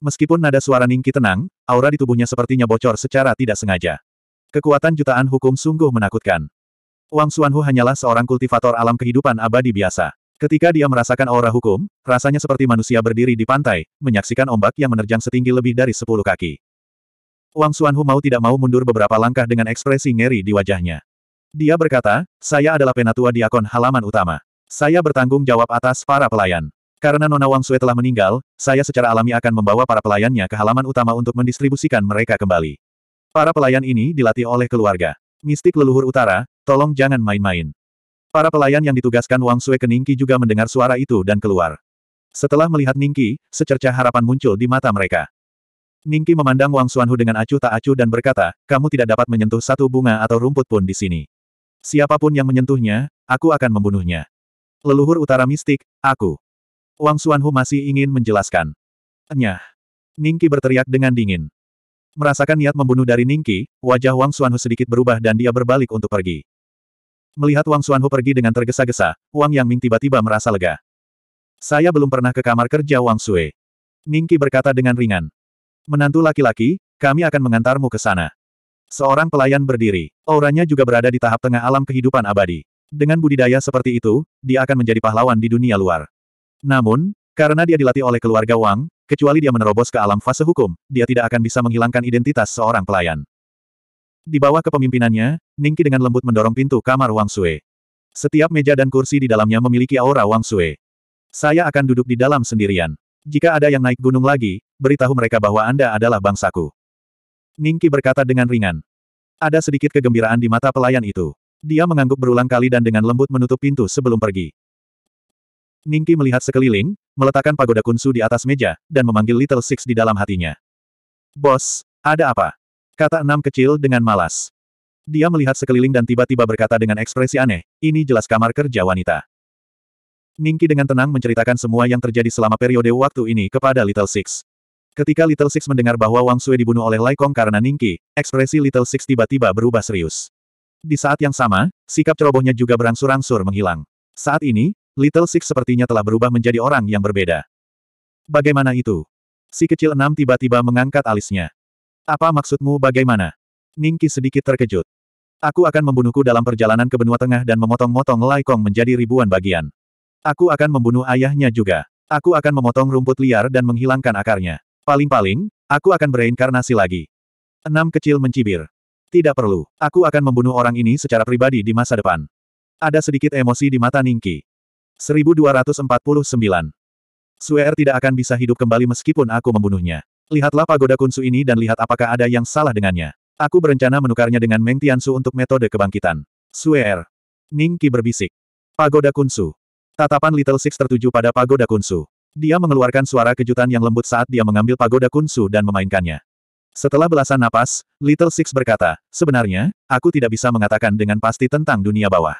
Meskipun nada suara Ningki tenang, aura di tubuhnya sepertinya bocor secara tidak sengaja. Kekuatan jutaan hukum sungguh menakutkan. Wang Suanhu hanyalah seorang kultivator alam kehidupan abadi biasa. Ketika dia merasakan aura hukum, rasanya seperti manusia berdiri di pantai, menyaksikan ombak yang menerjang setinggi lebih dari 10 kaki. Wang Xuanhu mau tidak mau mundur beberapa langkah dengan ekspresi ngeri di wajahnya. Dia berkata, saya adalah penatua diakon halaman utama. Saya bertanggung jawab atas para pelayan. Karena Nona Wang Sui telah meninggal, saya secara alami akan membawa para pelayannya ke halaman utama untuk mendistribusikan mereka kembali. Para pelayan ini dilatih oleh keluarga. Mistik leluhur utara, tolong jangan main-main. Para pelayan yang ditugaskan Wang Sui ke Ningki juga mendengar suara itu dan keluar. Setelah melihat Ningki, secerca harapan muncul di mata mereka. Ningki memandang Wang Xuanhu dengan acuh tak acuh dan berkata, kamu tidak dapat menyentuh satu bunga atau rumput pun di sini. Siapapun yang menyentuhnya, aku akan membunuhnya. Leluhur utara mistik, aku. Wang Xuanhu masih ingin menjelaskan. "Enyah." Ningki berteriak dengan dingin. Merasakan niat membunuh dari Ningki, wajah Wang Xuanhu sedikit berubah dan dia berbalik untuk pergi. Melihat Wang Xuanhu pergi dengan tergesa-gesa, Wang Yang Ming tiba-tiba merasa lega. Saya belum pernah ke kamar kerja Wang Sui." Ningki berkata dengan ringan. Menantu laki-laki, kami akan mengantarmu ke sana. Seorang pelayan berdiri. Auranya juga berada di tahap tengah alam kehidupan abadi. Dengan budidaya seperti itu, dia akan menjadi pahlawan di dunia luar. Namun, karena dia dilatih oleh keluarga Wang, kecuali dia menerobos ke alam fase hukum, dia tidak akan bisa menghilangkan identitas seorang pelayan. Di bawah kepemimpinannya, Ningki dengan lembut mendorong pintu kamar Wang Sue. Setiap meja dan kursi di dalamnya memiliki aura Wang Sue. Saya akan duduk di dalam sendirian. Jika ada yang naik gunung lagi, beritahu mereka bahwa Anda adalah bangsaku. Ningki berkata dengan ringan. Ada sedikit kegembiraan di mata pelayan itu. Dia mengangguk berulang kali dan dengan lembut menutup pintu sebelum pergi. Ningki melihat sekeliling, meletakkan pagoda kunsu di atas meja, dan memanggil Little Six di dalam hatinya. Bos, ada apa? Kata enam kecil dengan malas. Dia melihat sekeliling dan tiba-tiba berkata dengan ekspresi aneh, ini jelas kamar kerja wanita. Ningki dengan tenang menceritakan semua yang terjadi selama periode waktu ini kepada Little Six. Ketika Little Six mendengar bahwa Wang Sui dibunuh oleh Lai Kong karena Ningki, ekspresi Little Six tiba-tiba berubah serius. Di saat yang sama, sikap cerobohnya juga berangsur-angsur menghilang. Saat ini, Little Six sepertinya telah berubah menjadi orang yang berbeda. Bagaimana itu? Si kecil enam tiba-tiba mengangkat alisnya. Apa maksudmu bagaimana? Ningki sedikit terkejut. Aku akan membunuhku dalam perjalanan ke benua tengah dan memotong-motong Lai Kong menjadi ribuan bagian. Aku akan membunuh ayahnya juga. Aku akan memotong rumput liar dan menghilangkan akarnya. Paling-paling, aku akan bereinkarnasi lagi. Enam kecil mencibir. Tidak perlu. Aku akan membunuh orang ini secara pribadi di masa depan. Ada sedikit emosi di mata Ningki. 1249. Suer tidak akan bisa hidup kembali meskipun aku membunuhnya. Lihatlah pagoda kunsu ini dan lihat apakah ada yang salah dengannya. Aku berencana menukarnya dengan Meng Tiansu untuk metode kebangkitan. Suer. Ningki berbisik. Pagoda kunsu. Tatapan Little Six tertuju pada pagoda kunsu. Dia mengeluarkan suara kejutan yang lembut saat dia mengambil pagoda kunsu dan memainkannya. Setelah belasan napas, Little Six berkata, sebenarnya, aku tidak bisa mengatakan dengan pasti tentang dunia bawah.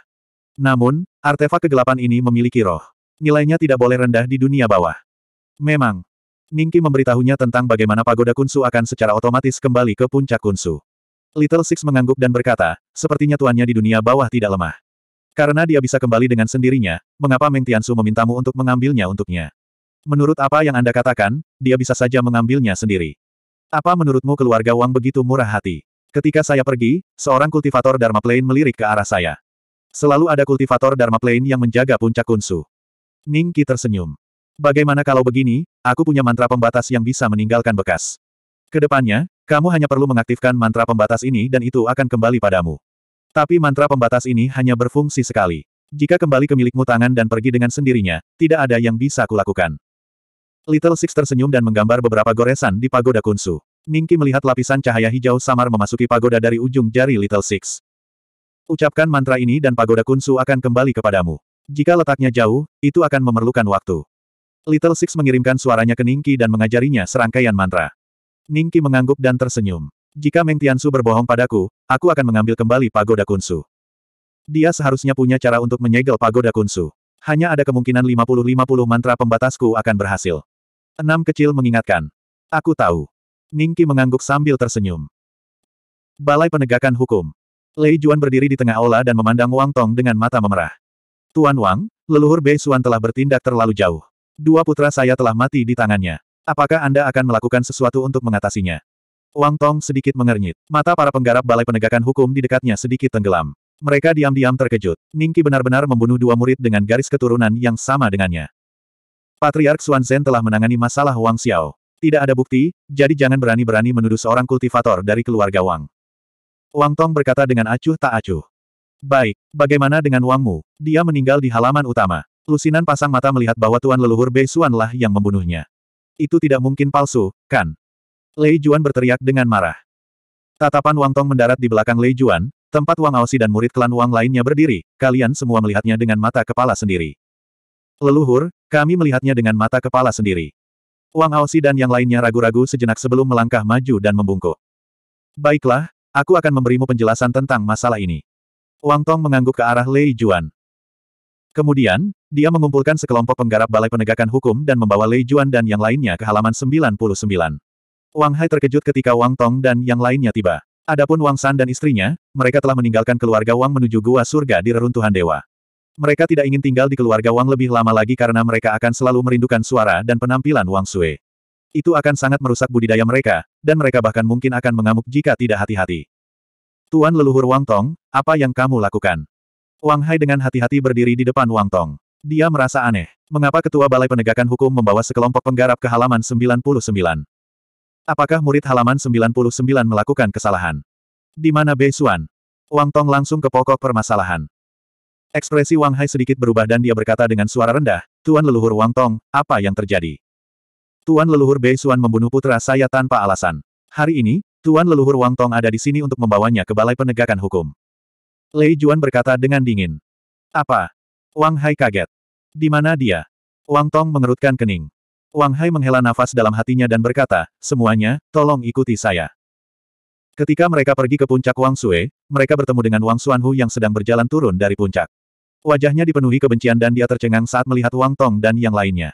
Namun, artefak kegelapan ini memiliki roh. Nilainya tidak boleh rendah di dunia bawah. Memang. Ningki memberitahunya tentang bagaimana pagoda kunsu akan secara otomatis kembali ke puncak kunsu. Little Six mengangguk dan berkata, sepertinya tuannya di dunia bawah tidak lemah. Karena dia bisa kembali dengan sendirinya, mengapa Meng Tiansu memintamu untuk mengambilnya untuknya? Menurut apa yang Anda katakan, dia bisa saja mengambilnya sendiri. Apa menurutmu keluarga Wang begitu murah hati? Ketika saya pergi, seorang kultivator Dharma Plain melirik ke arah saya. Selalu ada kultivator Dharma Plain yang menjaga puncak kunsu. Ning Qi tersenyum. Bagaimana kalau begini, aku punya mantra pembatas yang bisa meninggalkan bekas. Kedepannya, kamu hanya perlu mengaktifkan mantra pembatas ini dan itu akan kembali padamu. Tapi mantra pembatas ini hanya berfungsi sekali. Jika kembali ke milikmu tangan dan pergi dengan sendirinya, tidak ada yang bisa kulakukan. Little Six tersenyum dan menggambar beberapa goresan di pagoda Kunsu. Ningki melihat lapisan cahaya hijau samar memasuki pagoda dari ujung jari Little Six. Ucapkan mantra ini dan pagoda Kunsu akan kembali kepadamu. Jika letaknya jauh, itu akan memerlukan waktu. Little Six mengirimkan suaranya ke Ningki dan mengajarinya serangkaian mantra. Ningki mengangguk dan tersenyum. Jika Meng Su berbohong padaku, aku akan mengambil kembali pagoda Kunsu. Dia seharusnya punya cara untuk menyegel pagoda Kunsu. Hanya ada kemungkinan 50-50 mantra pembatasku akan berhasil. Enam kecil mengingatkan. Aku tahu. Ningki mengangguk sambil tersenyum. Balai Penegakan Hukum. Lei Juan berdiri di tengah aula dan memandang Wang Tong dengan mata memerah. Tuan Wang, leluhur Bei Xuan telah bertindak terlalu jauh. Dua putra saya telah mati di tangannya. Apakah Anda akan melakukan sesuatu untuk mengatasinya? Wang Tong sedikit mengernyit. Mata para penggarap Balai Penegakan Hukum di dekatnya sedikit tenggelam. Mereka diam-diam terkejut. Ningki benar-benar membunuh dua murid dengan garis keturunan yang sama dengannya. Patriark Zhen telah menangani masalah Wang Xiao. Tidak ada bukti, jadi jangan berani-berani menuduh seorang kultivator dari keluarga Wang. Wang Tong berkata dengan acuh tak acuh. Baik, bagaimana dengan Wang Mu? Dia meninggal di halaman utama. Lusinan pasang mata melihat bahwa Tuan Leluhur Bei Xuan lah yang membunuhnya. Itu tidak mungkin palsu, kan? Lei Juan berteriak dengan marah. Tatapan Wang Tong mendarat di belakang Lei Juan, tempat Wang Aosi dan murid klan Wang lainnya berdiri, kalian semua melihatnya dengan mata kepala sendiri. Leluhur, kami melihatnya dengan mata kepala sendiri. Wang Aosi dan yang lainnya ragu-ragu sejenak sebelum melangkah maju dan membungkuk. Baiklah, aku akan memberimu penjelasan tentang masalah ini. Wang Tong mengangguk ke arah Lei Juan. Kemudian, dia mengumpulkan sekelompok penggarap Balai Penegakan Hukum dan membawa Lei Juan dan yang lainnya ke halaman 99. Wang Hai terkejut ketika Wang Tong dan yang lainnya tiba. Adapun Wang San dan istrinya, mereka telah meninggalkan keluarga Wang menuju gua surga di reruntuhan dewa. Mereka tidak ingin tinggal di keluarga Wang lebih lama lagi karena mereka akan selalu merindukan suara dan penampilan Wang Sui. Itu akan sangat merusak budidaya mereka, dan mereka bahkan mungkin akan mengamuk jika tidak hati-hati. Tuan leluhur Wang Tong, apa yang kamu lakukan? Wang Hai dengan hati-hati berdiri di depan Wang Tong. Dia merasa aneh. Mengapa Ketua Balai Penegakan Hukum membawa sekelompok penggarap ke halaman 99? Apakah murid halaman 99 melakukan kesalahan? Di mana Bei Xuan? Wang Tong langsung ke pokok permasalahan. Ekspresi Wang Hai sedikit berubah dan dia berkata dengan suara rendah, Tuan leluhur Wang Tong, apa yang terjadi? Tuan leluhur Bei Xuan membunuh putra saya tanpa alasan. Hari ini, Tuan leluhur Wang Tong ada di sini untuk membawanya ke balai penegakan hukum. Lei Juan berkata dengan dingin. Apa? Wang Hai kaget. Di mana dia? Wang Tong mengerutkan kening. Wang Hai menghela nafas dalam hatinya dan berkata, semuanya, tolong ikuti saya. Ketika mereka pergi ke puncak Wang Sue, mereka bertemu dengan Wang Xuanhu yang sedang berjalan turun dari puncak. Wajahnya dipenuhi kebencian dan dia tercengang saat melihat Wang Tong dan yang lainnya.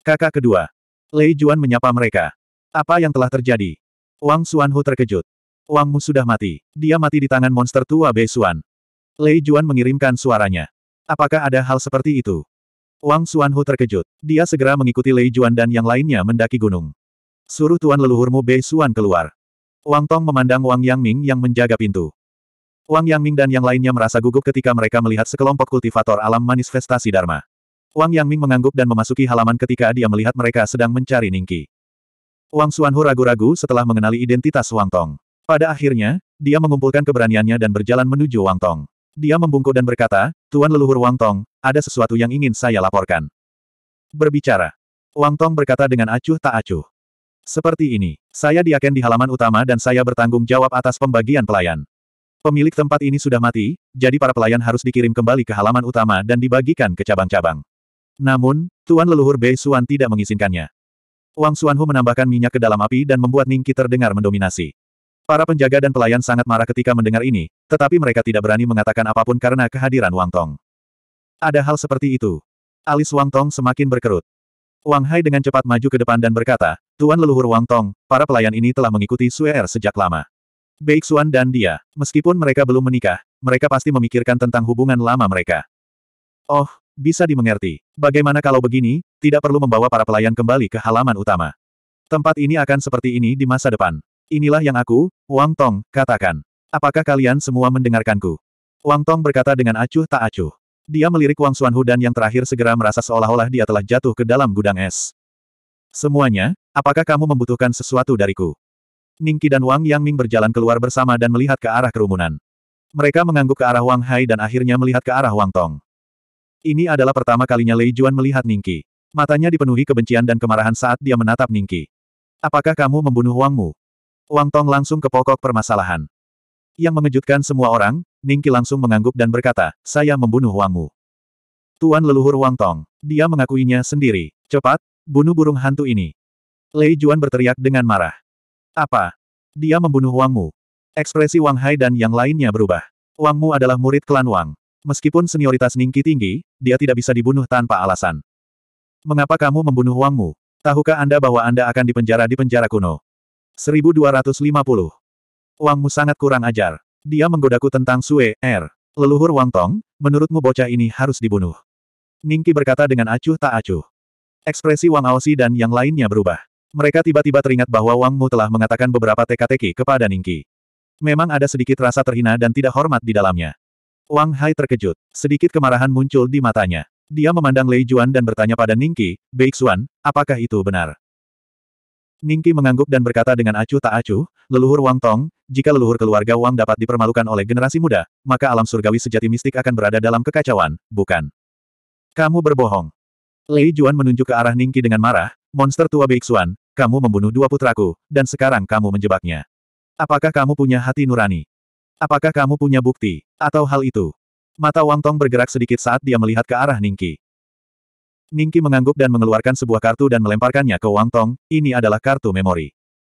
Kakak kedua. Lei Juan menyapa mereka. Apa yang telah terjadi? Wang Xuanhu terkejut. Wangmu sudah mati. Dia mati di tangan monster tua Bei Suan. Lei Juan mengirimkan suaranya. Apakah ada hal seperti itu? Wang Xuanhu terkejut. Dia segera mengikuti Lei Juan dan yang lainnya mendaki gunung. Suruh tuan leluhurmu Bei Suan keluar. Wang Tong memandang Wang Yang Ming yang menjaga pintu. Wang Yangming dan yang lainnya merasa gugup ketika mereka melihat sekelompok kultivator alam manifestasi Dharma. Wang Yangming mengangguk dan memasuki halaman ketika dia melihat mereka sedang mencari Ningki. Wang Xuanhu ragu-ragu setelah mengenali identitas Wang Tong. Pada akhirnya, dia mengumpulkan keberaniannya dan berjalan menuju Wang Tong. Dia membungkuk dan berkata, Tuan leluhur Wang Tong, ada sesuatu yang ingin saya laporkan. Berbicara. Wang Tong berkata dengan acuh tak acuh. Seperti ini, saya diaken di halaman utama dan saya bertanggung jawab atas pembagian pelayan. Pemilik tempat ini sudah mati, jadi para pelayan harus dikirim kembali ke halaman utama dan dibagikan ke cabang-cabang. Namun, Tuan Leluhur Bei Suan tidak mengizinkannya. Wang Suanhu menambahkan minyak ke dalam api dan membuat Ningki terdengar mendominasi. Para penjaga dan pelayan sangat marah ketika mendengar ini, tetapi mereka tidak berani mengatakan apapun karena kehadiran Wang Tong. Ada hal seperti itu. Alis Wang Tong semakin berkerut. Wang Hai dengan cepat maju ke depan dan berkata, Tuan leluhur Wang Tong, para pelayan ini telah mengikuti Suer er sejak lama. Beixuan dan dia, meskipun mereka belum menikah, mereka pasti memikirkan tentang hubungan lama mereka. Oh, bisa dimengerti. Bagaimana kalau begini, tidak perlu membawa para pelayan kembali ke halaman utama. Tempat ini akan seperti ini di masa depan. Inilah yang aku, Wang Tong, katakan. Apakah kalian semua mendengarkanku? Wang Tong berkata dengan acuh tak acuh. Dia melirik Wang Xuanhu dan yang terakhir segera merasa seolah-olah dia telah jatuh ke dalam gudang es. Semuanya, apakah kamu membutuhkan sesuatu dariku? Ningki dan Wang Yang Ming berjalan keluar bersama dan melihat ke arah kerumunan. Mereka mengangguk ke arah Wang Hai dan akhirnya melihat ke arah Wang Tong. Ini adalah pertama kalinya Lei Juan melihat Ningki. Matanya dipenuhi kebencian dan kemarahan saat dia menatap Ningki. Apakah kamu membunuh Wangmu? Wang Tong langsung ke pokok permasalahan. Yang mengejutkan semua orang, Ningki langsung mengangguk dan berkata, saya membunuh Wangmu. Tuan leluhur Wang Tong. Dia mengakuinya sendiri. Cepat, bunuh burung hantu ini. Lei Juan berteriak dengan marah. Apa? Dia membunuh Wang Mu. Ekspresi Wang Hai dan yang lainnya berubah. Wang Mu adalah murid klan Wang. Meskipun senioritas Ningki tinggi, dia tidak bisa dibunuh tanpa alasan. Mengapa kamu membunuh Wang Mu? Tahukah Anda bahwa Anda akan dipenjara di penjara kuno? 1250. Mu sangat kurang ajar. Dia menggodaku tentang Sue, Er. Leluhur Wang Tong, menurutmu bocah ini harus dibunuh. Ningki berkata dengan acuh tak acuh. Ekspresi Wang Aosi dan yang lainnya berubah. Mereka tiba-tiba teringat bahwa Wang Mu telah mengatakan beberapa teka-teki kepada Ningki. Memang ada sedikit rasa terhina dan tidak hormat di dalamnya. Wang Hai terkejut. Sedikit kemarahan muncul di matanya. Dia memandang Lei Juan dan bertanya pada Ningki, Baik Xuan, apakah itu benar? Ningki mengangguk dan berkata dengan acuh tak acuh, leluhur Wang Tong, jika leluhur keluarga Wang dapat dipermalukan oleh generasi muda, maka alam surgawi sejati mistik akan berada dalam kekacauan, bukan? Kamu berbohong. Lei Juan menunjuk ke arah Ningki dengan marah, Monster tua Beixuan, kamu membunuh dua putraku, dan sekarang kamu menjebaknya. Apakah kamu punya hati nurani? Apakah kamu punya bukti, atau hal itu? Mata Wang Tong bergerak sedikit saat dia melihat ke arah Ningki. Ningki mengangguk dan mengeluarkan sebuah kartu dan melemparkannya ke Wang Tong, ini adalah kartu memori.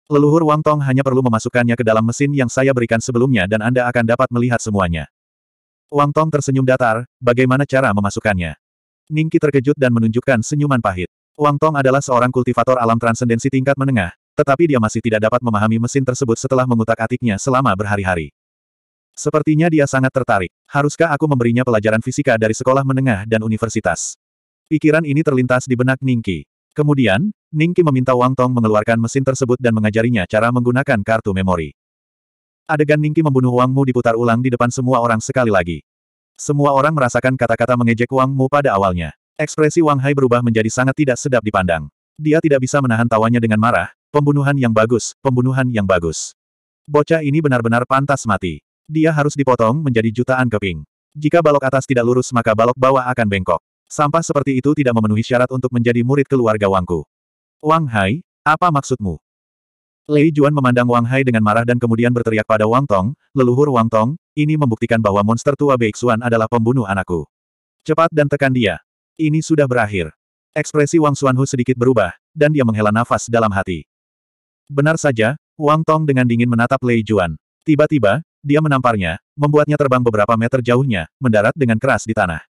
Leluhur Wang Tong hanya perlu memasukkannya ke dalam mesin yang saya berikan sebelumnya dan Anda akan dapat melihat semuanya. Wang Tong tersenyum datar, bagaimana cara memasukkannya? Ningki terkejut dan menunjukkan senyuman pahit. Wang Tong adalah seorang kultivator alam transendensi tingkat menengah, tetapi dia masih tidak dapat memahami mesin tersebut setelah mengutak-atiknya selama berhari-hari. Sepertinya dia sangat tertarik. Haruskah aku memberinya pelajaran fisika dari sekolah menengah dan universitas? Pikiran ini terlintas di benak Ningki. Kemudian, Ningki meminta Wang Tong mengeluarkan mesin tersebut dan mengajarinya cara menggunakan kartu memori. Adegan Ningki membunuh Wang Mu diputar ulang di depan semua orang sekali lagi. Semua orang merasakan kata-kata mengejek Wang Mu pada awalnya. Ekspresi Wang Hai berubah menjadi sangat tidak sedap dipandang. Dia tidak bisa menahan tawanya dengan marah, pembunuhan yang bagus, pembunuhan yang bagus. Bocah ini benar-benar pantas mati. Dia harus dipotong menjadi jutaan keping. Jika balok atas tidak lurus maka balok bawah akan bengkok. Sampah seperti itu tidak memenuhi syarat untuk menjadi murid keluarga Wangku. Wang Hai, apa maksudmu? Lei Juan memandang Wang Hai dengan marah dan kemudian berteriak pada Wang Tong, leluhur Wang Tong, ini membuktikan bahwa monster tua Beixuan adalah pembunuh anakku. Cepat dan tekan dia. Ini sudah berakhir. Ekspresi Wang Xuanhu sedikit berubah, dan dia menghela nafas dalam hati. Benar saja, Wang Tong dengan dingin menatap Lei Juan. Tiba-tiba, dia menamparnya, membuatnya terbang beberapa meter jauhnya, mendarat dengan keras di tanah.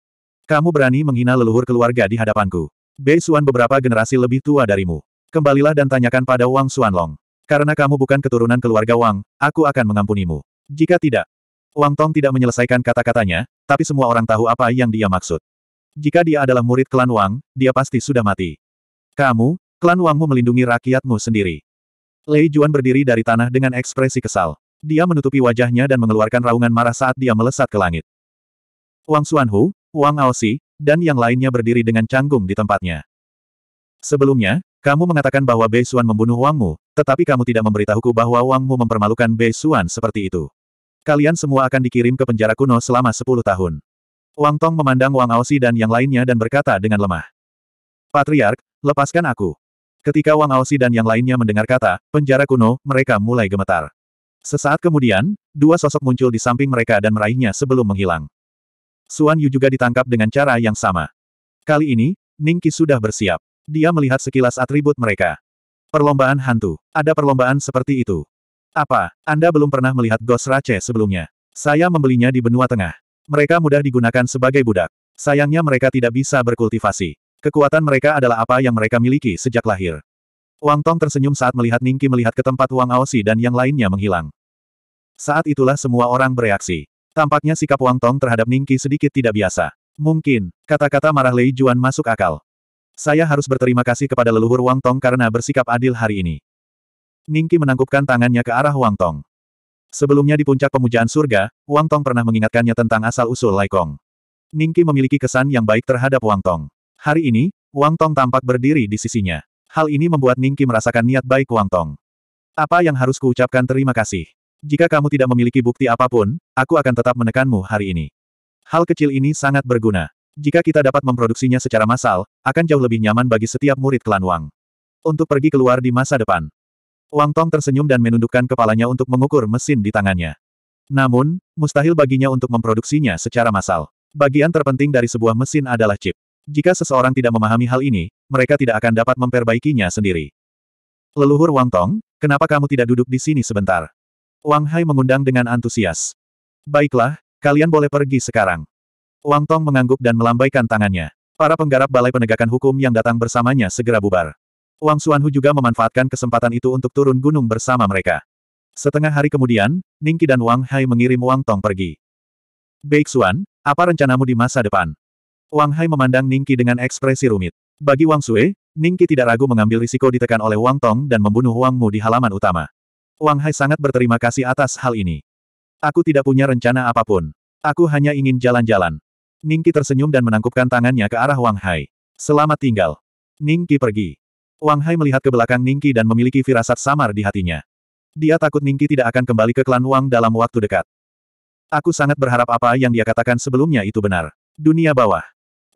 Kamu berani menghina leluhur keluarga di hadapanku. Bei Xuan beberapa generasi lebih tua darimu. Kembalilah dan tanyakan pada Wang Xuanlong. Karena kamu bukan keturunan keluarga Wang, aku akan mengampunimu. Jika tidak, Wang Tong tidak menyelesaikan kata-katanya, tapi semua orang tahu apa yang dia maksud. Jika dia adalah murid klan Wang, dia pasti sudah mati. Kamu, klan Wangmu melindungi rakyatmu sendiri. Lei Juan berdiri dari tanah dengan ekspresi kesal. Dia menutupi wajahnya dan mengeluarkan raungan marah saat dia melesat ke langit. Wang Xuanhu, Wang Aosi, dan yang lainnya berdiri dengan canggung di tempatnya. Sebelumnya, kamu mengatakan bahwa Bei Xuan membunuh Wangmu, tetapi kamu tidak memberitahuku bahwa Wangmu mempermalukan Bei Xuan seperti itu. Kalian semua akan dikirim ke penjara kuno selama 10 tahun. Wang Tong memandang Wang Aosi dan yang lainnya dan berkata dengan lemah. Patriark, lepaskan aku. Ketika Wang Aosi dan yang lainnya mendengar kata, penjara kuno, mereka mulai gemetar. Sesaat kemudian, dua sosok muncul di samping mereka dan meraihnya sebelum menghilang. Suan Yu juga ditangkap dengan cara yang sama. Kali ini, Ning Qi sudah bersiap. Dia melihat sekilas atribut mereka. Perlombaan hantu. Ada perlombaan seperti itu. Apa, Anda belum pernah melihat Ghost Rache sebelumnya? Saya membelinya di benua tengah. Mereka mudah digunakan sebagai budak. Sayangnya mereka tidak bisa berkultivasi. Kekuatan mereka adalah apa yang mereka miliki sejak lahir. Wang Tong tersenyum saat melihat Ningki melihat ke tempat Wang Aosi dan yang lainnya menghilang. Saat itulah semua orang bereaksi. Tampaknya sikap Wang Tong terhadap Ningki sedikit tidak biasa. Mungkin, kata-kata marah Lei Juan masuk akal. Saya harus berterima kasih kepada leluhur Wang Tong karena bersikap adil hari ini. Ningki menangkupkan tangannya ke arah Wang Tong. Sebelumnya di puncak pemujaan surga, Wang Tong pernah mengingatkannya tentang asal-usul Laikong. Ningki memiliki kesan yang baik terhadap Wang Tong. Hari ini, Wang Tong tampak berdiri di sisinya. Hal ini membuat Ningki merasakan niat baik Wang Tong. Apa yang harus kuucapkan terima kasih? Jika kamu tidak memiliki bukti apapun, aku akan tetap menekanmu hari ini. Hal kecil ini sangat berguna. Jika kita dapat memproduksinya secara massal, akan jauh lebih nyaman bagi setiap murid klan Wang. Untuk pergi keluar di masa depan, Wang Tong tersenyum dan menundukkan kepalanya untuk mengukur mesin di tangannya. Namun, mustahil baginya untuk memproduksinya secara massal. Bagian terpenting dari sebuah mesin adalah chip. Jika seseorang tidak memahami hal ini, mereka tidak akan dapat memperbaikinya sendiri. Leluhur Wang Tong, kenapa kamu tidak duduk di sini sebentar? Wang Hai mengundang dengan antusias. Baiklah, kalian boleh pergi sekarang. Wang Tong mengangguk dan melambaikan tangannya. Para penggarap Balai Penegakan Hukum yang datang bersamanya segera bubar. Wang Xuanhu juga memanfaatkan kesempatan itu untuk turun gunung bersama mereka. Setengah hari kemudian, Ningqi dan Wang Hai mengirim Wang Tong pergi. Baik Xuan, apa rencanamu di masa depan? Wang Hai memandang Ningqi dengan ekspresi rumit. Bagi Wang Sui, Ningqi tidak ragu mengambil risiko ditekan oleh Wang Tong dan membunuh Wang Mu di halaman utama. Wang Hai sangat berterima kasih atas hal ini. Aku tidak punya rencana apapun. Aku hanya ingin jalan-jalan. Ningqi tersenyum dan menangkupkan tangannya ke arah Wang Hai. Selamat tinggal. Ningqi pergi. Wang Hai melihat ke belakang Ningki dan memiliki firasat samar di hatinya. Dia takut Ningki tidak akan kembali ke klan Wang dalam waktu dekat. Aku sangat berharap apa yang dia katakan sebelumnya itu benar. Dunia bawah.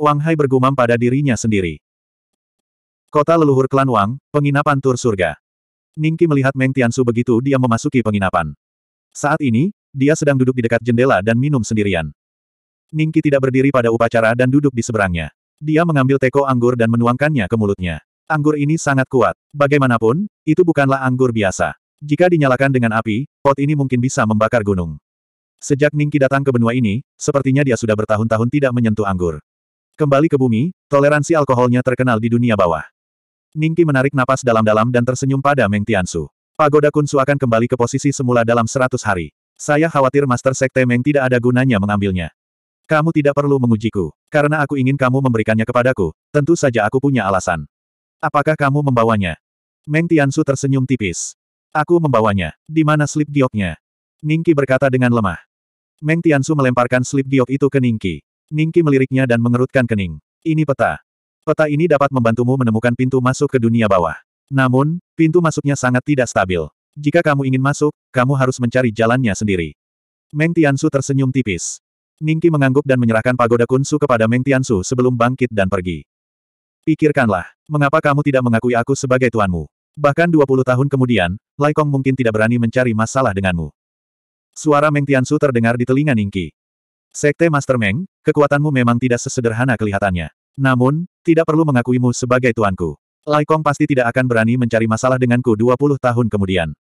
Wang Hai bergumam pada dirinya sendiri. Kota leluhur klan Wang, penginapan tur surga. Ningki melihat Meng Tiansu begitu dia memasuki penginapan. Saat ini, dia sedang duduk di dekat jendela dan minum sendirian. Ningki tidak berdiri pada upacara dan duduk di seberangnya. Dia mengambil teko anggur dan menuangkannya ke mulutnya. Anggur ini sangat kuat. Bagaimanapun, itu bukanlah anggur biasa. Jika dinyalakan dengan api, pot ini mungkin bisa membakar gunung. Sejak Ningki datang ke benua ini, sepertinya dia sudah bertahun-tahun tidak menyentuh anggur. Kembali ke bumi, toleransi alkoholnya terkenal di dunia bawah. Ningki menarik napas dalam-dalam dan tersenyum pada Meng Tiansu. Pagoda Kunsu akan kembali ke posisi semula dalam seratus hari. Saya khawatir Master Sekte Meng tidak ada gunanya mengambilnya. Kamu tidak perlu mengujiku, karena aku ingin kamu memberikannya kepadaku, tentu saja aku punya alasan. Apakah kamu membawanya? Meng Tiansu tersenyum tipis. Aku membawanya. Di mana slip dioknya? Ningki berkata dengan lemah. Meng Tiansu melemparkan slip diok itu ke Ningki. Ningki meliriknya dan mengerutkan kening. Ini peta. Peta ini dapat membantumu menemukan pintu masuk ke dunia bawah. Namun, pintu masuknya sangat tidak stabil. Jika kamu ingin masuk, kamu harus mencari jalannya sendiri. Meng Tiansu tersenyum tipis. Ningki mengangguk dan menyerahkan pagoda kunsu kepada Meng Tiansu sebelum bangkit dan pergi. Pikirkanlah, mengapa kamu tidak mengakui aku sebagai tuanmu? Bahkan 20 tahun kemudian, Lai Kong mungkin tidak berani mencari masalah denganmu. Suara Meng Tiansu terdengar di telinga Ningki. Sekte Master Meng, kekuatanmu memang tidak sesederhana kelihatannya. Namun, tidak perlu mengakuimu sebagai tuanku. Lai Kong pasti tidak akan berani mencari masalah denganku 20 tahun kemudian.